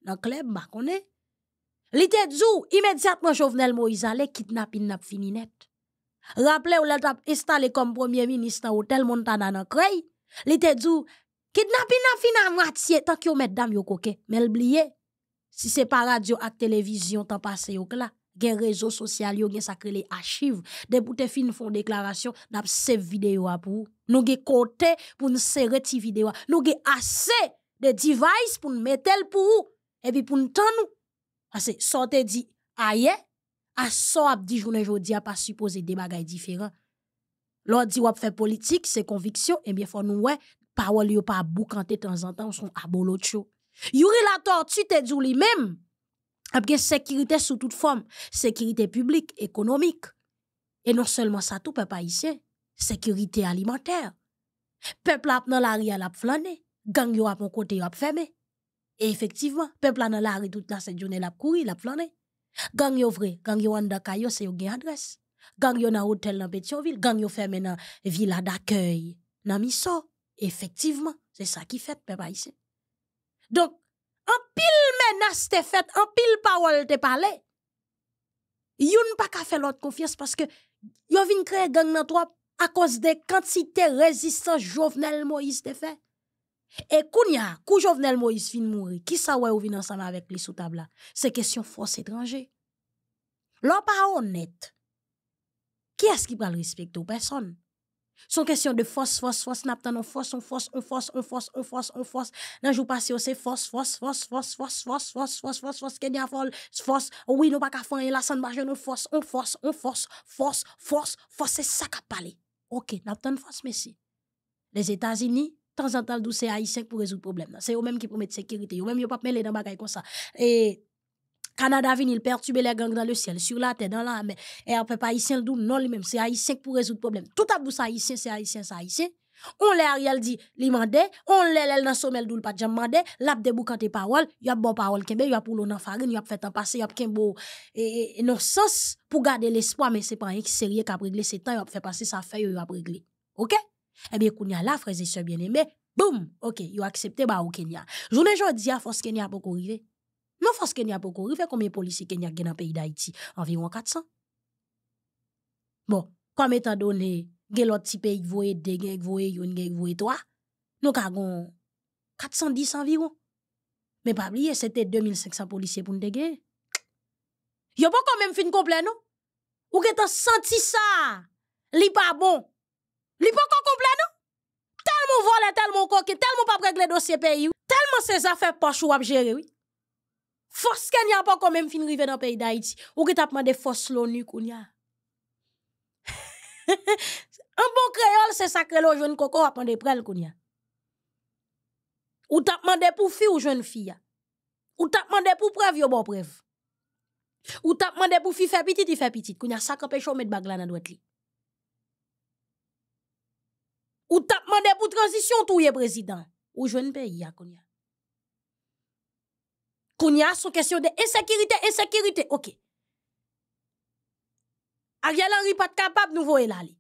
dans le club makone. L'été d'où immédiatement Jovenel Moïse allait kidnapper n'a fini net. Rappelez ou a installé comme premier ministre dans l'hôtel Montana dans Creil. L'été d'où kidnapping n'a fini à moitié tant que Madame yo coquet mais oubliez, si c'est pas radio ou télévision tant passé au clair gen réseau social yo gen sacré les archives des pou te fin font déclaration n'a save vidéo pou nous gen côté pour nous serrer ti vidéo nous gen assez de device pour nous mettre pour et puis pour nous tan nous parce sortez dit aye a so ap di jounen jodi a pas supposé des différent différents lors dit wap fait politique c'est conviction et bien faut nous ouais parole yo pas boucanté de temps en temps son abolotcho Yuri la tortue te dit lui-même ap gen sous sou tout form, Sécurité publique, ekonomik. Et non seulement ça tout pe sécurité sécurité sekirite a Pepl ap nan la rue, al ap gang yo ap mon kote yo ap a E efektivman, nan la rue tout la se jounen ap kouri, ap flané. Gang yo vrai, gang yo an da kayo se yo gen Gang yo nan hotel nan Petionville, gang yo ferme nan villa d'accueil, nan miso. Effectivement, c'est ça qui fait peuple haïtien. Donc en pile menace te fait, en pile parole te parle. Yon pas ka faire l'autre confiance parce que yon vin kre gang dans trop à cause de quantité résistance Jovenel Moïse te fait. Et kounya, kou Jovenel Moïse fin mourir, qui sa wè ou vin ensemble avec les sous table C'est C'est question force étranger. L'on pas honnête. Qui est-ce qui va le respecter ou personnes son question de force, force, force, n'a force, on force, on force, on force, on force, on force. Dans jour passé, c'est force, force, force, force, force, force, force, force, force, force, Kenya folle, force. Oui, nous pas qu'à faire, la sande marche, on force, on force, on force, force, force, force, c'est ça qu'a parlé. Ok, n'a pas force, merci Les États-Unis, de temps en temps, c'est haïtien pour résoudre le problème. C'est eux-mêmes qui promettent sécurité, eux-mêmes, ils pas mêler dans bagay comme ça. Et, Canada vient il perturber les gangs dans le ciel, sur la terre, dans la mer. Et peut pas haïtien, le non, lui-même, c'est haïtien pour résoudre le problème. Tout à bout, c'est haïtien, c'est haïtien, c'est haïtien. On l'a Ariel dit, li mandé, on l'a dans sommel doul pas jam mandé, l'ap debout quand tes paroles, y a bon parole kembe, y a pour l'eau dans farine, y a fait passer passé, y a qu'un et, et non sens pour garder l'espoir mais c'est pas rien qui sérieux qu'a régler c'est temps, y a fait passer sa feuille y a régler. OK Eh bien kounya là frère et bien-aimés, boum, OK, y a accepté ba au Kenya. Journée jodi a force Kenya pour arriver. Non, force Kenya pour courir, combien de policiers Kenya dans le pays d'Haïti Environ 400. Bon, comme étant donné, gen l'autre petit pays yon nous avons 410 environ. Mais pas oublier, c'était 2500 policiers pour nous dégager. Y'a pas quand même fin complet, non? Ou que t'as senti ça? Li pas bon. Li pas de complet, non? Tellement volé, tellement tellement pas régler dossier pays, tellement ces affaires pas ou à gérer, oui. Fos ken ya pa komem fin rive nan peyi da iti, ou ki tapman de fos louni koun ya. An bon kreol se sakrelo ou joun koko apande prel koun ya. Ou tapman de pou fi ou joun fi ya. Ou tapman de pou prev yo bo prev. Ou tapman de pou fi fe pitit e fe pitit koun ya, sakre pey chou met bagla nan dwet li. Ou tapman de pou transisyon touye prezident ou joun peyi ya koun ya. Kounia, son question de insécurité, insécurité. OK. Ariel Henry pas capable nous voulons l'aller.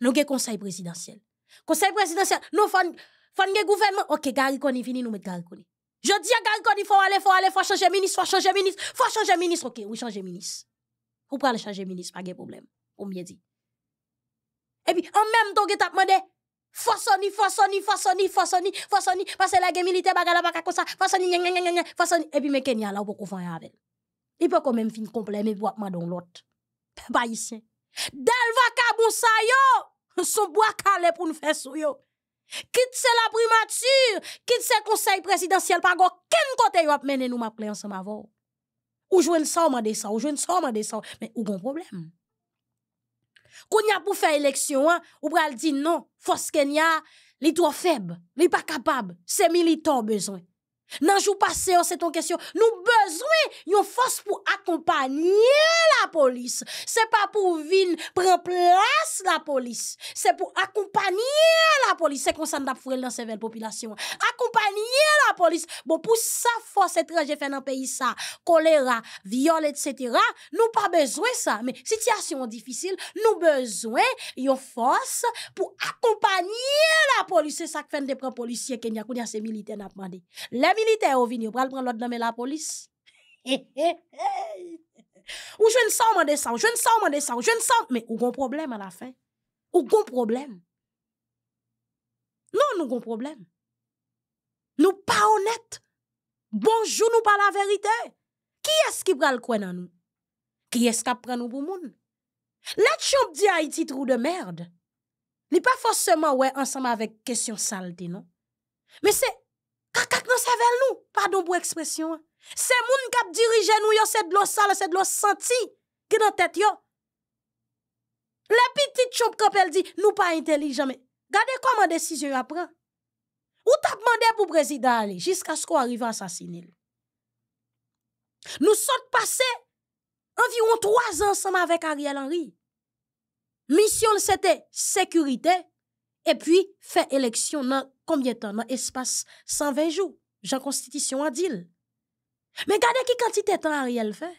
Nous avons conseil présidentiel. Conseil présidentiel, nous avons un gouvernement. OK, Gary Koni fini nous mettre Gary Koni. Je dis à Gary Koni faut aller, il faut aller, faut changer ministre, il faut changer ministre, il faut changer ministre. OK, vous changer ministre. Vous pouvez changer ministre, pas de problème. On bien dit. Et puis en même temps, vous avez demandé Fasoni, fasoni, fasoni, fasoni, fasoni, parce que la guerre militaire, bagala, baka comme ça, façonni, fasoni, et puis, me Kenya, là, ou pas faire avec. Il peut quand même finir complet, mais boit dans l'autre. Pas ici. Dalva Kaboussa, yo, son bois calé pour nous faire sou yo. Quitte c'est la primature, quitte c'est conseil présidentiel, pas aucun côté yo ap mené nous m'appeler ensemble avant. Ou ça, ensemble de ça, ou ça, ensemble de ça, mais ou bon problème. Qu'on y a pour faire élection, hein, ou pral dit non, force Kenya, les trop faible, li pas capable, c'est militant besoin. nanjou pa seyon se ton kesyon, nou bezwen yon fos pou akompanyen la polis, se pa pou vin pren plas la polis se pou akompanyen la polis, se konsan da furel nan sevel populasyon, akompanyen la polis bo pou sa fos etreje fè nan peyi sa, kolera, viol et cetera, nou pa bezwen sa men, sityasyon difisil, nou bezwen yon fos pou akompanyen la polis se sak fèn depre polisye kenyakoun yase militen apmane, lèm militaire au vini, pral prendre l'autre dans la police. ou je ne sens de ça, je ne sens de ça, je ne sens mais ou gon problème à la fin. Ou gon problème. Non, nous gon problème. Nous pas honnête. Bonjour nous pas la vérité. Qui est-ce qui le quoi dans nous Qui est-ce qui prend nous pour moun La dit Haïti trou de merde. N'est pas forcément ouais ensemble avec question saleté non. Mais c'est Kakak nan sevel nou? Pado pou ekspresyon an. Se moun kap dirije nou yo, se dlo sal, se dlo senti, ki nan tet yo. Le pitit chop kapel di, nou pa intelijan, gade komande si yo apren. Ou ta pman de pou prezida ale, jiska sko arriva asasini. Nou sot pase, anviron 3 ansama vek Ariel Henry. Misyon se te, sekurite, e pi fe eleksyon nan combien de temps dans espace 120 jours Jean Constitution a dit. Mais regardez qui quantité de temps Ariel fait.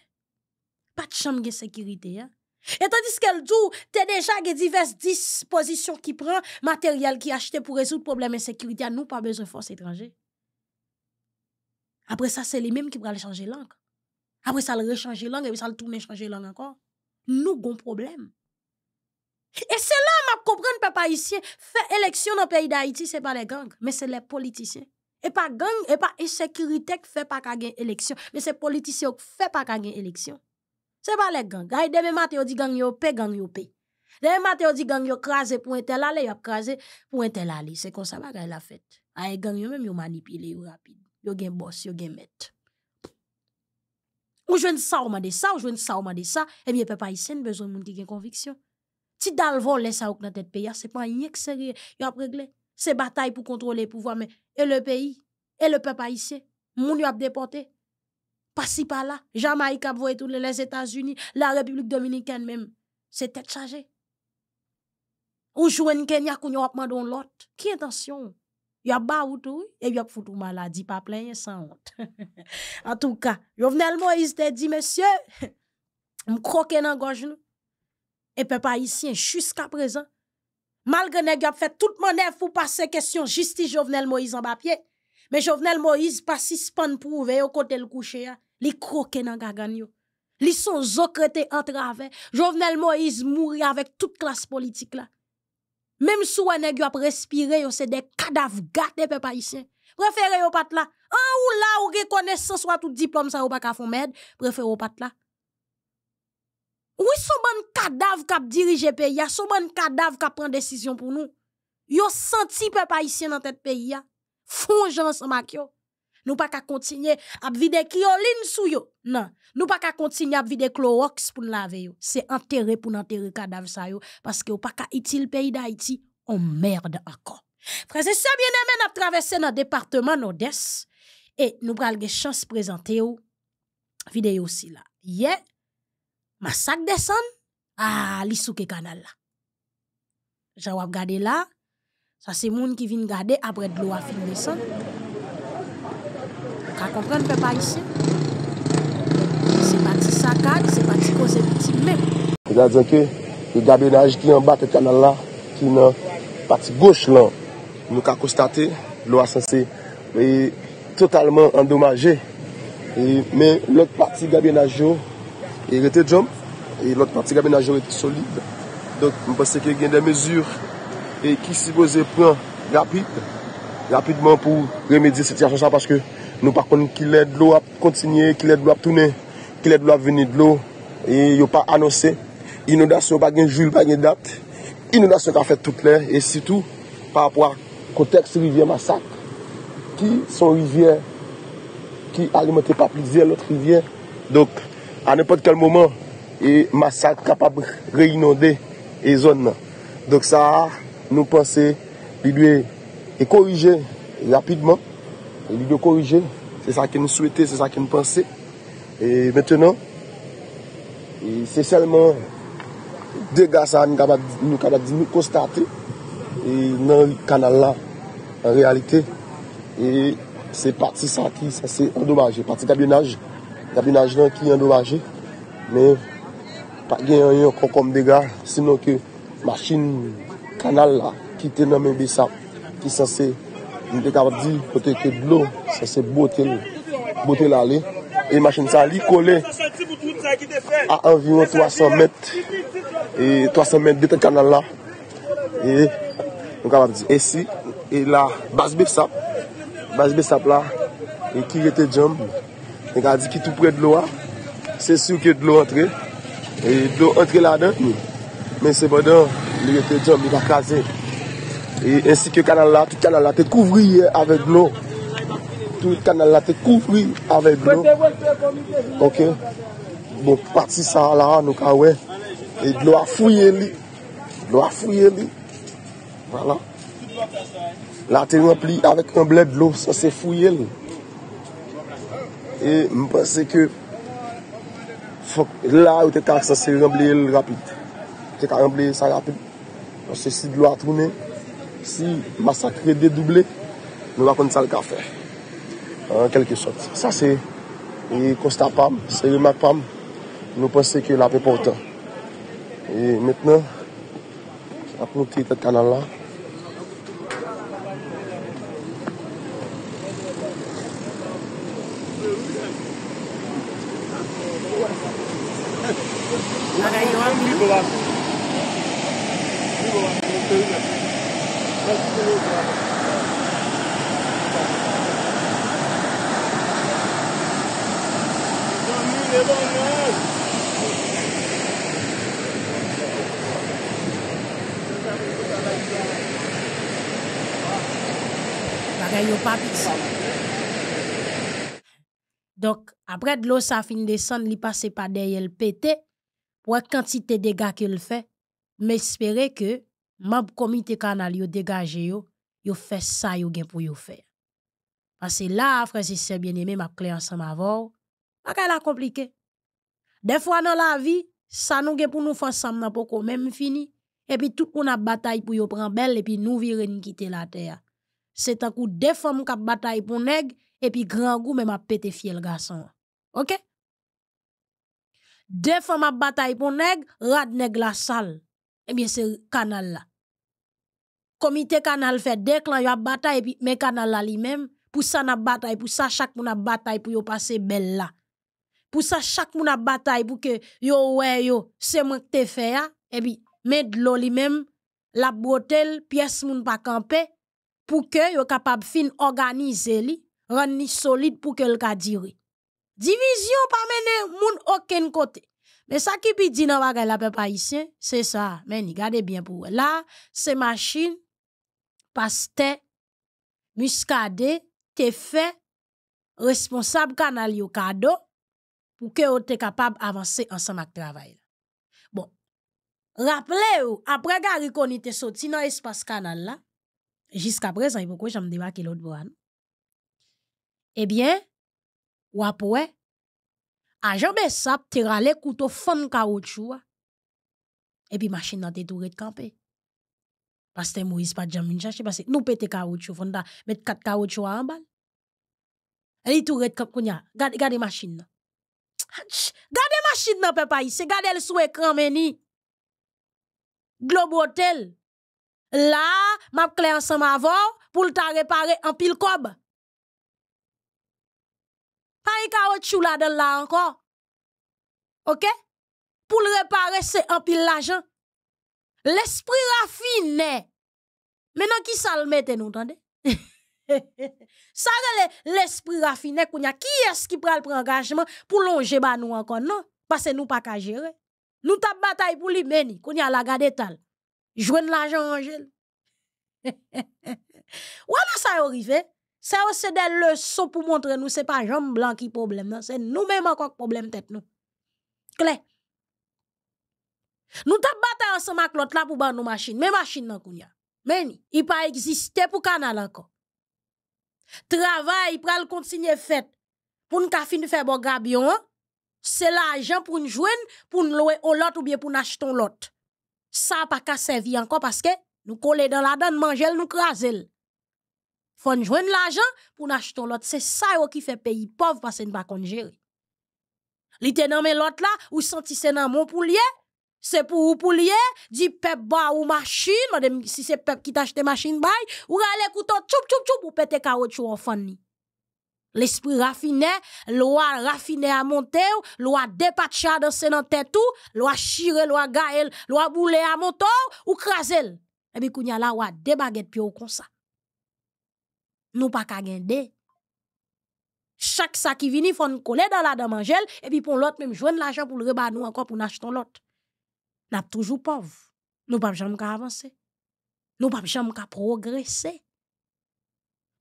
Pas de chambre de sécurité. Hein. Et tandis qu'elle dit, as déjà diverses dispositions qui prend, matériel qui acheté pour résoudre problème de sécurité, nous pas besoin de force étrangère. Après ça, c'est les mêmes qui vont changer langue. Après ça, le rechanger langue, et ça, le tourner changer langue encore. Nous, un problème. Et c'est là m'a comprendre papa ici faire élection dans le pays d'Haïti c'est pas les gangs mais c'est les politiciens et pas gang et pas insécurité qui fait pas gagner élection mais c'est politiciens qui fait pas gagner élection c'est pas les gangs Gars demain matin on dit gang yo paye gang yo paye demain matin on dit gang yo craser pour un tel aller yo craser pour un tel aller c'est comme ça bagaille la fête Ay gang yo même yo manipulé yo rapide yo gen boss yo gen maître ou jeune ça ou mande ça ou jeune ça ou mande ça et eh bien papa ici besoin de monde qui gen conviction si dal volé ça dans tête pays, c'est pas rien que sérieux. y a réglé. C'est bataille pour contrôler le pouvoir mais et le pays et le peuple haïtien, gens y a déporté. Pas si pas là, Jamaïque a tous les États-Unis, la République dominicaine même, c'est tête chargée. Ou jouen Kenya qu'on y a mandon l'autre. Qui intention? y a ba ou tout et y a foutu maladie pas plein sans honte. en tout cas, Jovenel Moïse te dit monsieur, m'croquer dans gorge nous et peuple haïtien jusqu'à présent. Malgré nèg a fait toute manœuvre pour passer question justice Jovenel Moïse en papier, mais Jovenel Moïse pas suspend prouver au côté le coucher, hein. li croque dans gagan gagne. Li son zocreté en travers. Jovenel Moïse mourit avec toute classe politique là. Même si on nèg a respiré, c'est des cadavres gâtés peuple haïtien. Préférez au pat là. En ou là ou reconnaissance soit tout diplôme ça ou pas qu'à fond mède. préférez au pat là. Ou son bon kadav kap dirige peyi ya, son bon kadav kap pren décision pou nou. Yo senti pe pa isyen nan tete peyi ya. Fonjan san mak yo. Nou pa ka kontinye ap vide kiolin sou yo. Nan, nou pa ka kontinye ap vide Clorox pou nou lave yo. Se enterre pou enterrer les cadavres. sa yo. que ou pa ka itil peyi pays d'Haïti. on merde encore. Frase se bieneme nap traversé nan notre département Et et nou pral ge chance présenter yo vidéo si la. là yeah. masak desan, a li souke kanal la. Jwa wap gade la, sa se moun ki vin gade apre dlo wafil desan. Ka kompren pe pa isi. Se bati sakal, se bati konsepti mè. E gade zan ke, yon gabe na aji ki yon bat kanal la, ki nan pati goch lan, nou ka konstate, lo wafil desan se, e totalman endomaje. Men lòk pati gabe na aji yo, E rete jom, e lot partik aminajou rete solib. Don, mpase ke gen de mezur, e ki si boze pran rapit, rapidman pou remedye se ti ajan sa, pache ke nou pa kon ki led lo ap kontinye, ki led lo ap tounen, ki led lo ap veni de lo, e yo pa anonse, inodasyon pa gen joul, pa gen dat, inodasyon pa gen tout le, e sitou, pa apwa kotex rivye masak, ki son rivye, ki a rimete pa plizye, lot rivye, donk, an epot kel mouman, e masak kapab reynonde e zon nan. Dok sa, nou pense, li lwe korije rapidman, li lwe korije, se sa ki nou souwete, se sa ki nou pense, e metenon, se selman, de gas an gaba di nou konstate, nan kanal la, an realite, e se parti sa ki, se se endomaje, parti kabienaj, Gya binan jlan ki yon do vaje. Men, pa gen yon yon kon kom dega. Sinon ke, masin kanal la, ki te nan men besap. Ki san se, mwen te kapab di, poteke dlo. San se botel. Botel ale. E masin sa li kole. A environ 300 met. E 300 met de te kanal la. E, mwen kapab di. E si, e la bas besap. Bas besap la, e ki rete janm. E gwa di ki tou pre dlo a, se sou ke dlo entre. E dlo entre la den, men se bodo, li rete jom li ga kaze. E ansi ke kanal la, tout kanal la te kouvri ye avek dlo. Tout kanal la te kouvri avek dlo. Ok, bon parti sa la anou ka we. E dlo a fuyen li, dlo a fuyen li. Vala. La te wap li avek omblet dlo, se fuyen li. E mpense ke fok la ou te tak sa se remble el rapide. Te ta remble sa rapide. Pense si dlo a trounen, si masakre dedoublen, nou akonde sa l ka fè. En kelke sot. Sa se konstapam, se remakpam, nou pense ke la pe portan. E metnen, ap nou ki te kanal la. l'eau ça fin descendre, il passe pas derrière le pété pour la quantité de dégâts qu'il fait. Mais espérer que ma comité canal yo dégagé yo, yo fait ça yo gen pour yo faire. Parce que là frère c'est bien-aimé m'a clair ensemble avant, pas compliqué. Des fois dans la vie, ça nous gen pour nous faire ensemble n'a pas même fini et puis tout monde a bataille pour yo prendre belle et puis nous virer quitter la terre. C'est un coup de femmes qui a bataille pour nèg et puis grand goût même a pété le garçon. OK Deux fois ma bataille pour nèg rad nèg la salle. Eh bien c'est canal là. Comité canal fait deux clans y a bataille puis le canal là lui-même pour ça n'a bataille pour ça chaque moun a bataille pour yo passer belle là. Pour ça chaque moun a bataille pour que yo ouais yo c'est moi qui t'ai fait hein. et puis mais de l'eau lui-même la bretelle pièce moun pas camper pour que yo capable fin organiser li rendre solide pour que le dire. Division pas mener moun côté. kote. Mais sa ki pi di nan bagay la pe haïtien, c'est ça. sa. Men, ni gade bien pou là, La, se machine paste, muskade, te fe, responsable canal yo kado, pour que ou te capable d'avancer ensemble ak travail. Bon, Rappelez-vous, après gari koni te soti nan espace canal la, présent présent, yon pou j'en jam deba ki lot bo Eh bien, a ajan besap te rale koutou fon kaoutchou, machine machin nan te toure de kampé. Paste Moïse pa djam min Nous paste nou pete kaoutchou, vanda met kat kaoutchou en bal. Eli toure de camp kounya. gade, gade machine. nan. Gade machin nan pe pa gade el sou ekran meni. Globe Hotel. La, ma kle ensemble avon, pou lta repare en pile kob. Pas y caoutchouc là dedans là encore. OK Pour le réparer c'est un pile l'argent. L'esprit raffiné. Maintenant qui ça le mette nous entendez Ça l'esprit raffiné a. qui est-ce qui prend le pour longer ba nous encore non parce que nous pas qu'à gérer. Nous t'a bataille pour lui meni a la garder tal. Joindre l'argent Angèle. voilà ça est arrivé. Ça, c'est des leçons pour montrer nous, c'est pas Jean Blanc qui problème, c'est nous-mêmes encore problème tête nous. Nous t'a battu ensemble avec l'autre là pour faire nos machines, mais machines nan kounya. Mais il pas existé pour canal encore. Travail le continuer fait pour nous finir faire bon gabion, hein. c'est l'argent pour nous joindre, pour nous louer au lot ou bien pour nous acheter l'autre. Ça pas qu'à servir encore parce que nous coller dans la donne manger nous craser. Faut nous joindre l'argent pour n'acheter acheter l'autre. C'est ça qui fait pays pauvre parce que nous pas gérer. Li te nommé l'autre là, ou senti c'est dans mon poulier, c'est pour ou poulier, dit pep ba ou machine, madame, si c'est pep qui t'achète machine bay, ou rale kouton choup choup choup ou péter ou en fan L'esprit raffiné, loi raffiné à monter, loi dépatcha dans ses tête tout, loi chire, loi gael, loi boule à monte ou krasel. Et eh puis kounya la ou a des baguettes au comme ça nous pas gagner. Chaque sa qui il faut nous coller dans la dame Angèle et puis pour l'autre, même jouer l'argent pour le rebat nous encore pour nous acheter l'autre. Nous toujours pauvres. Nous pas jamais qu'à avancer. Nous pas jamais qu'à progresser.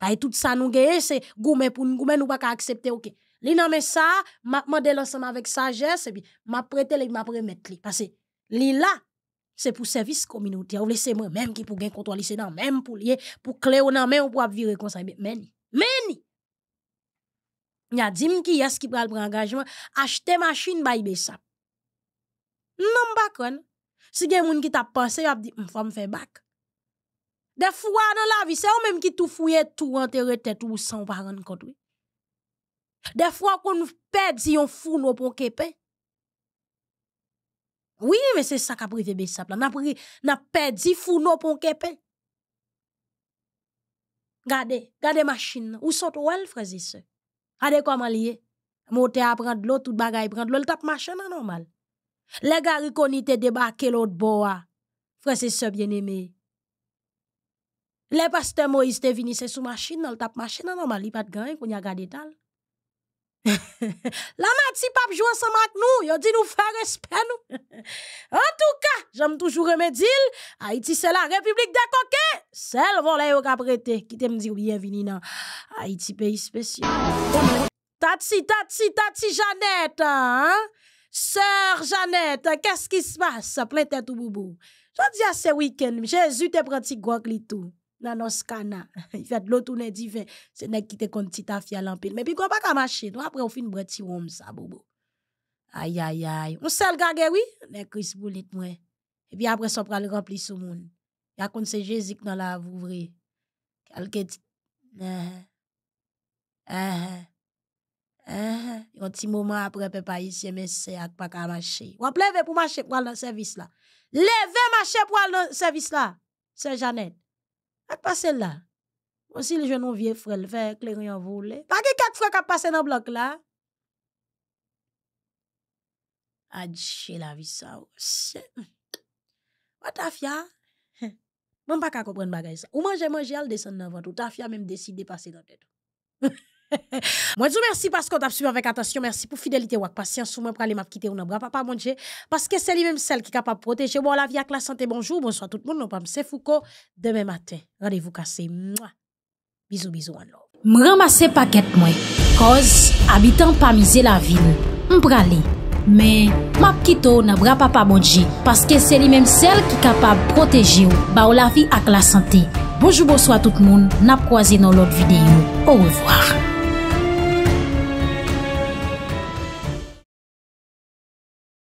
Bah, tout ça nous gagne, c'est goumé pour nous goumé, nous pas qu'à accepter. Ok. L'in mais ça, m'a demandé l'ensemble avec sagesse et puis m'a prêté et m'a remettre. Parce que l'in là, c'est pour service communautaire Ou laissez moi même qui pour gagner contre c'est dans même pour lier pour clé ou dans même ou pour virer comme ça mais mais y a dim qui est qui prend prendre engagement acheter machine baïbe ça. Non pas kon. Si gen moun qui t'a pensé a dit faut me faire bac. Des fois dans la vie c'est eux même qui tout fouiller tout enterrer tête ou sans pas rendre compte. Des fois qu'on perd si on fou nos pour kepen. Oui, mais c'est ça qu'a privé Bessap. N'a privé, n'a pas dit founo pon kepe. Gade, gade machine. Où sote ouèl, frézise? Gade kwa maliè? Mote a prende lò, tout bagay prende lò. L'tape machine an normal. Le gari konite deba ke lòt bo a. Frézise se bien eme. Le paste Moïse te vinise sou machine. L'tape machine an normal. Li pat gane koun ya gade tal. la mati pap joue sa nous, nou, yo di nou faire respect nous. en tout cas, j'aime toujours remédier, Haïti c'est la République de koke, sel volè yo kaprete, ki te mdi ou bienvenue dans Haïti pays spécial. Tati, tati, tati Jeannette, hein? Sœur Jeannette, qu'est-ce qui se passe? Plein tête ou boubou. Je dis à ce week-end, Jésus te pratique gros tout dans nos scana il fait l'eau tout nez divin c'est nèg qui te compte petit affaire l'empile mais puis quoi pas marcher après on fin un petit rom ça bobo aïe aïe aïe on le gagé oui Mais, Chris Bullet moi et puis après ça pral rempli sou moun il y a comme c'est Jésus qui dans la ouvrir quelque eh, aha eh, aha eh, aha un petit moment après papa ici mais c'est pas qu'à marcher on pleve pour marcher pour aller dans service là lever marcher pour aller dans service là c'est Jeannette pas passé là. Moi si le jeune ou vieux frère le fait éclairer en volé. Pas que quatre fois qui passer dans le bloc là. Adjé la vie ça. Oh, What a fière Même pas qu'à comprendre bagaille ça. Ou manger manger elle descend dans ventre. Ou ta même décide de passer dans tête. moi, je vous remercie parce qu'on t'a suivi avec attention. Merci pour fidélité ou patience. Ou moi, pour aller quitter bras papa, mon Dieu. Parce que c'est lui-même celle qui est capable de protéger. la vie avec la santé. Bonjour, bonsoir tout le monde. Non, c'est Foucault. Demain matin, rendez-vous cassé. Bisous, bisous, one love. ramasser paquet, moi. Cause, habitant pas miser la ville. M'pralé. mais map on nan bra papa parce que parce que c'est sel qui kapab qui capable protéger bah, la vie avec la santé bonjour bonsoir tout le monde n'a croisé dans l'autre vidéo au revoir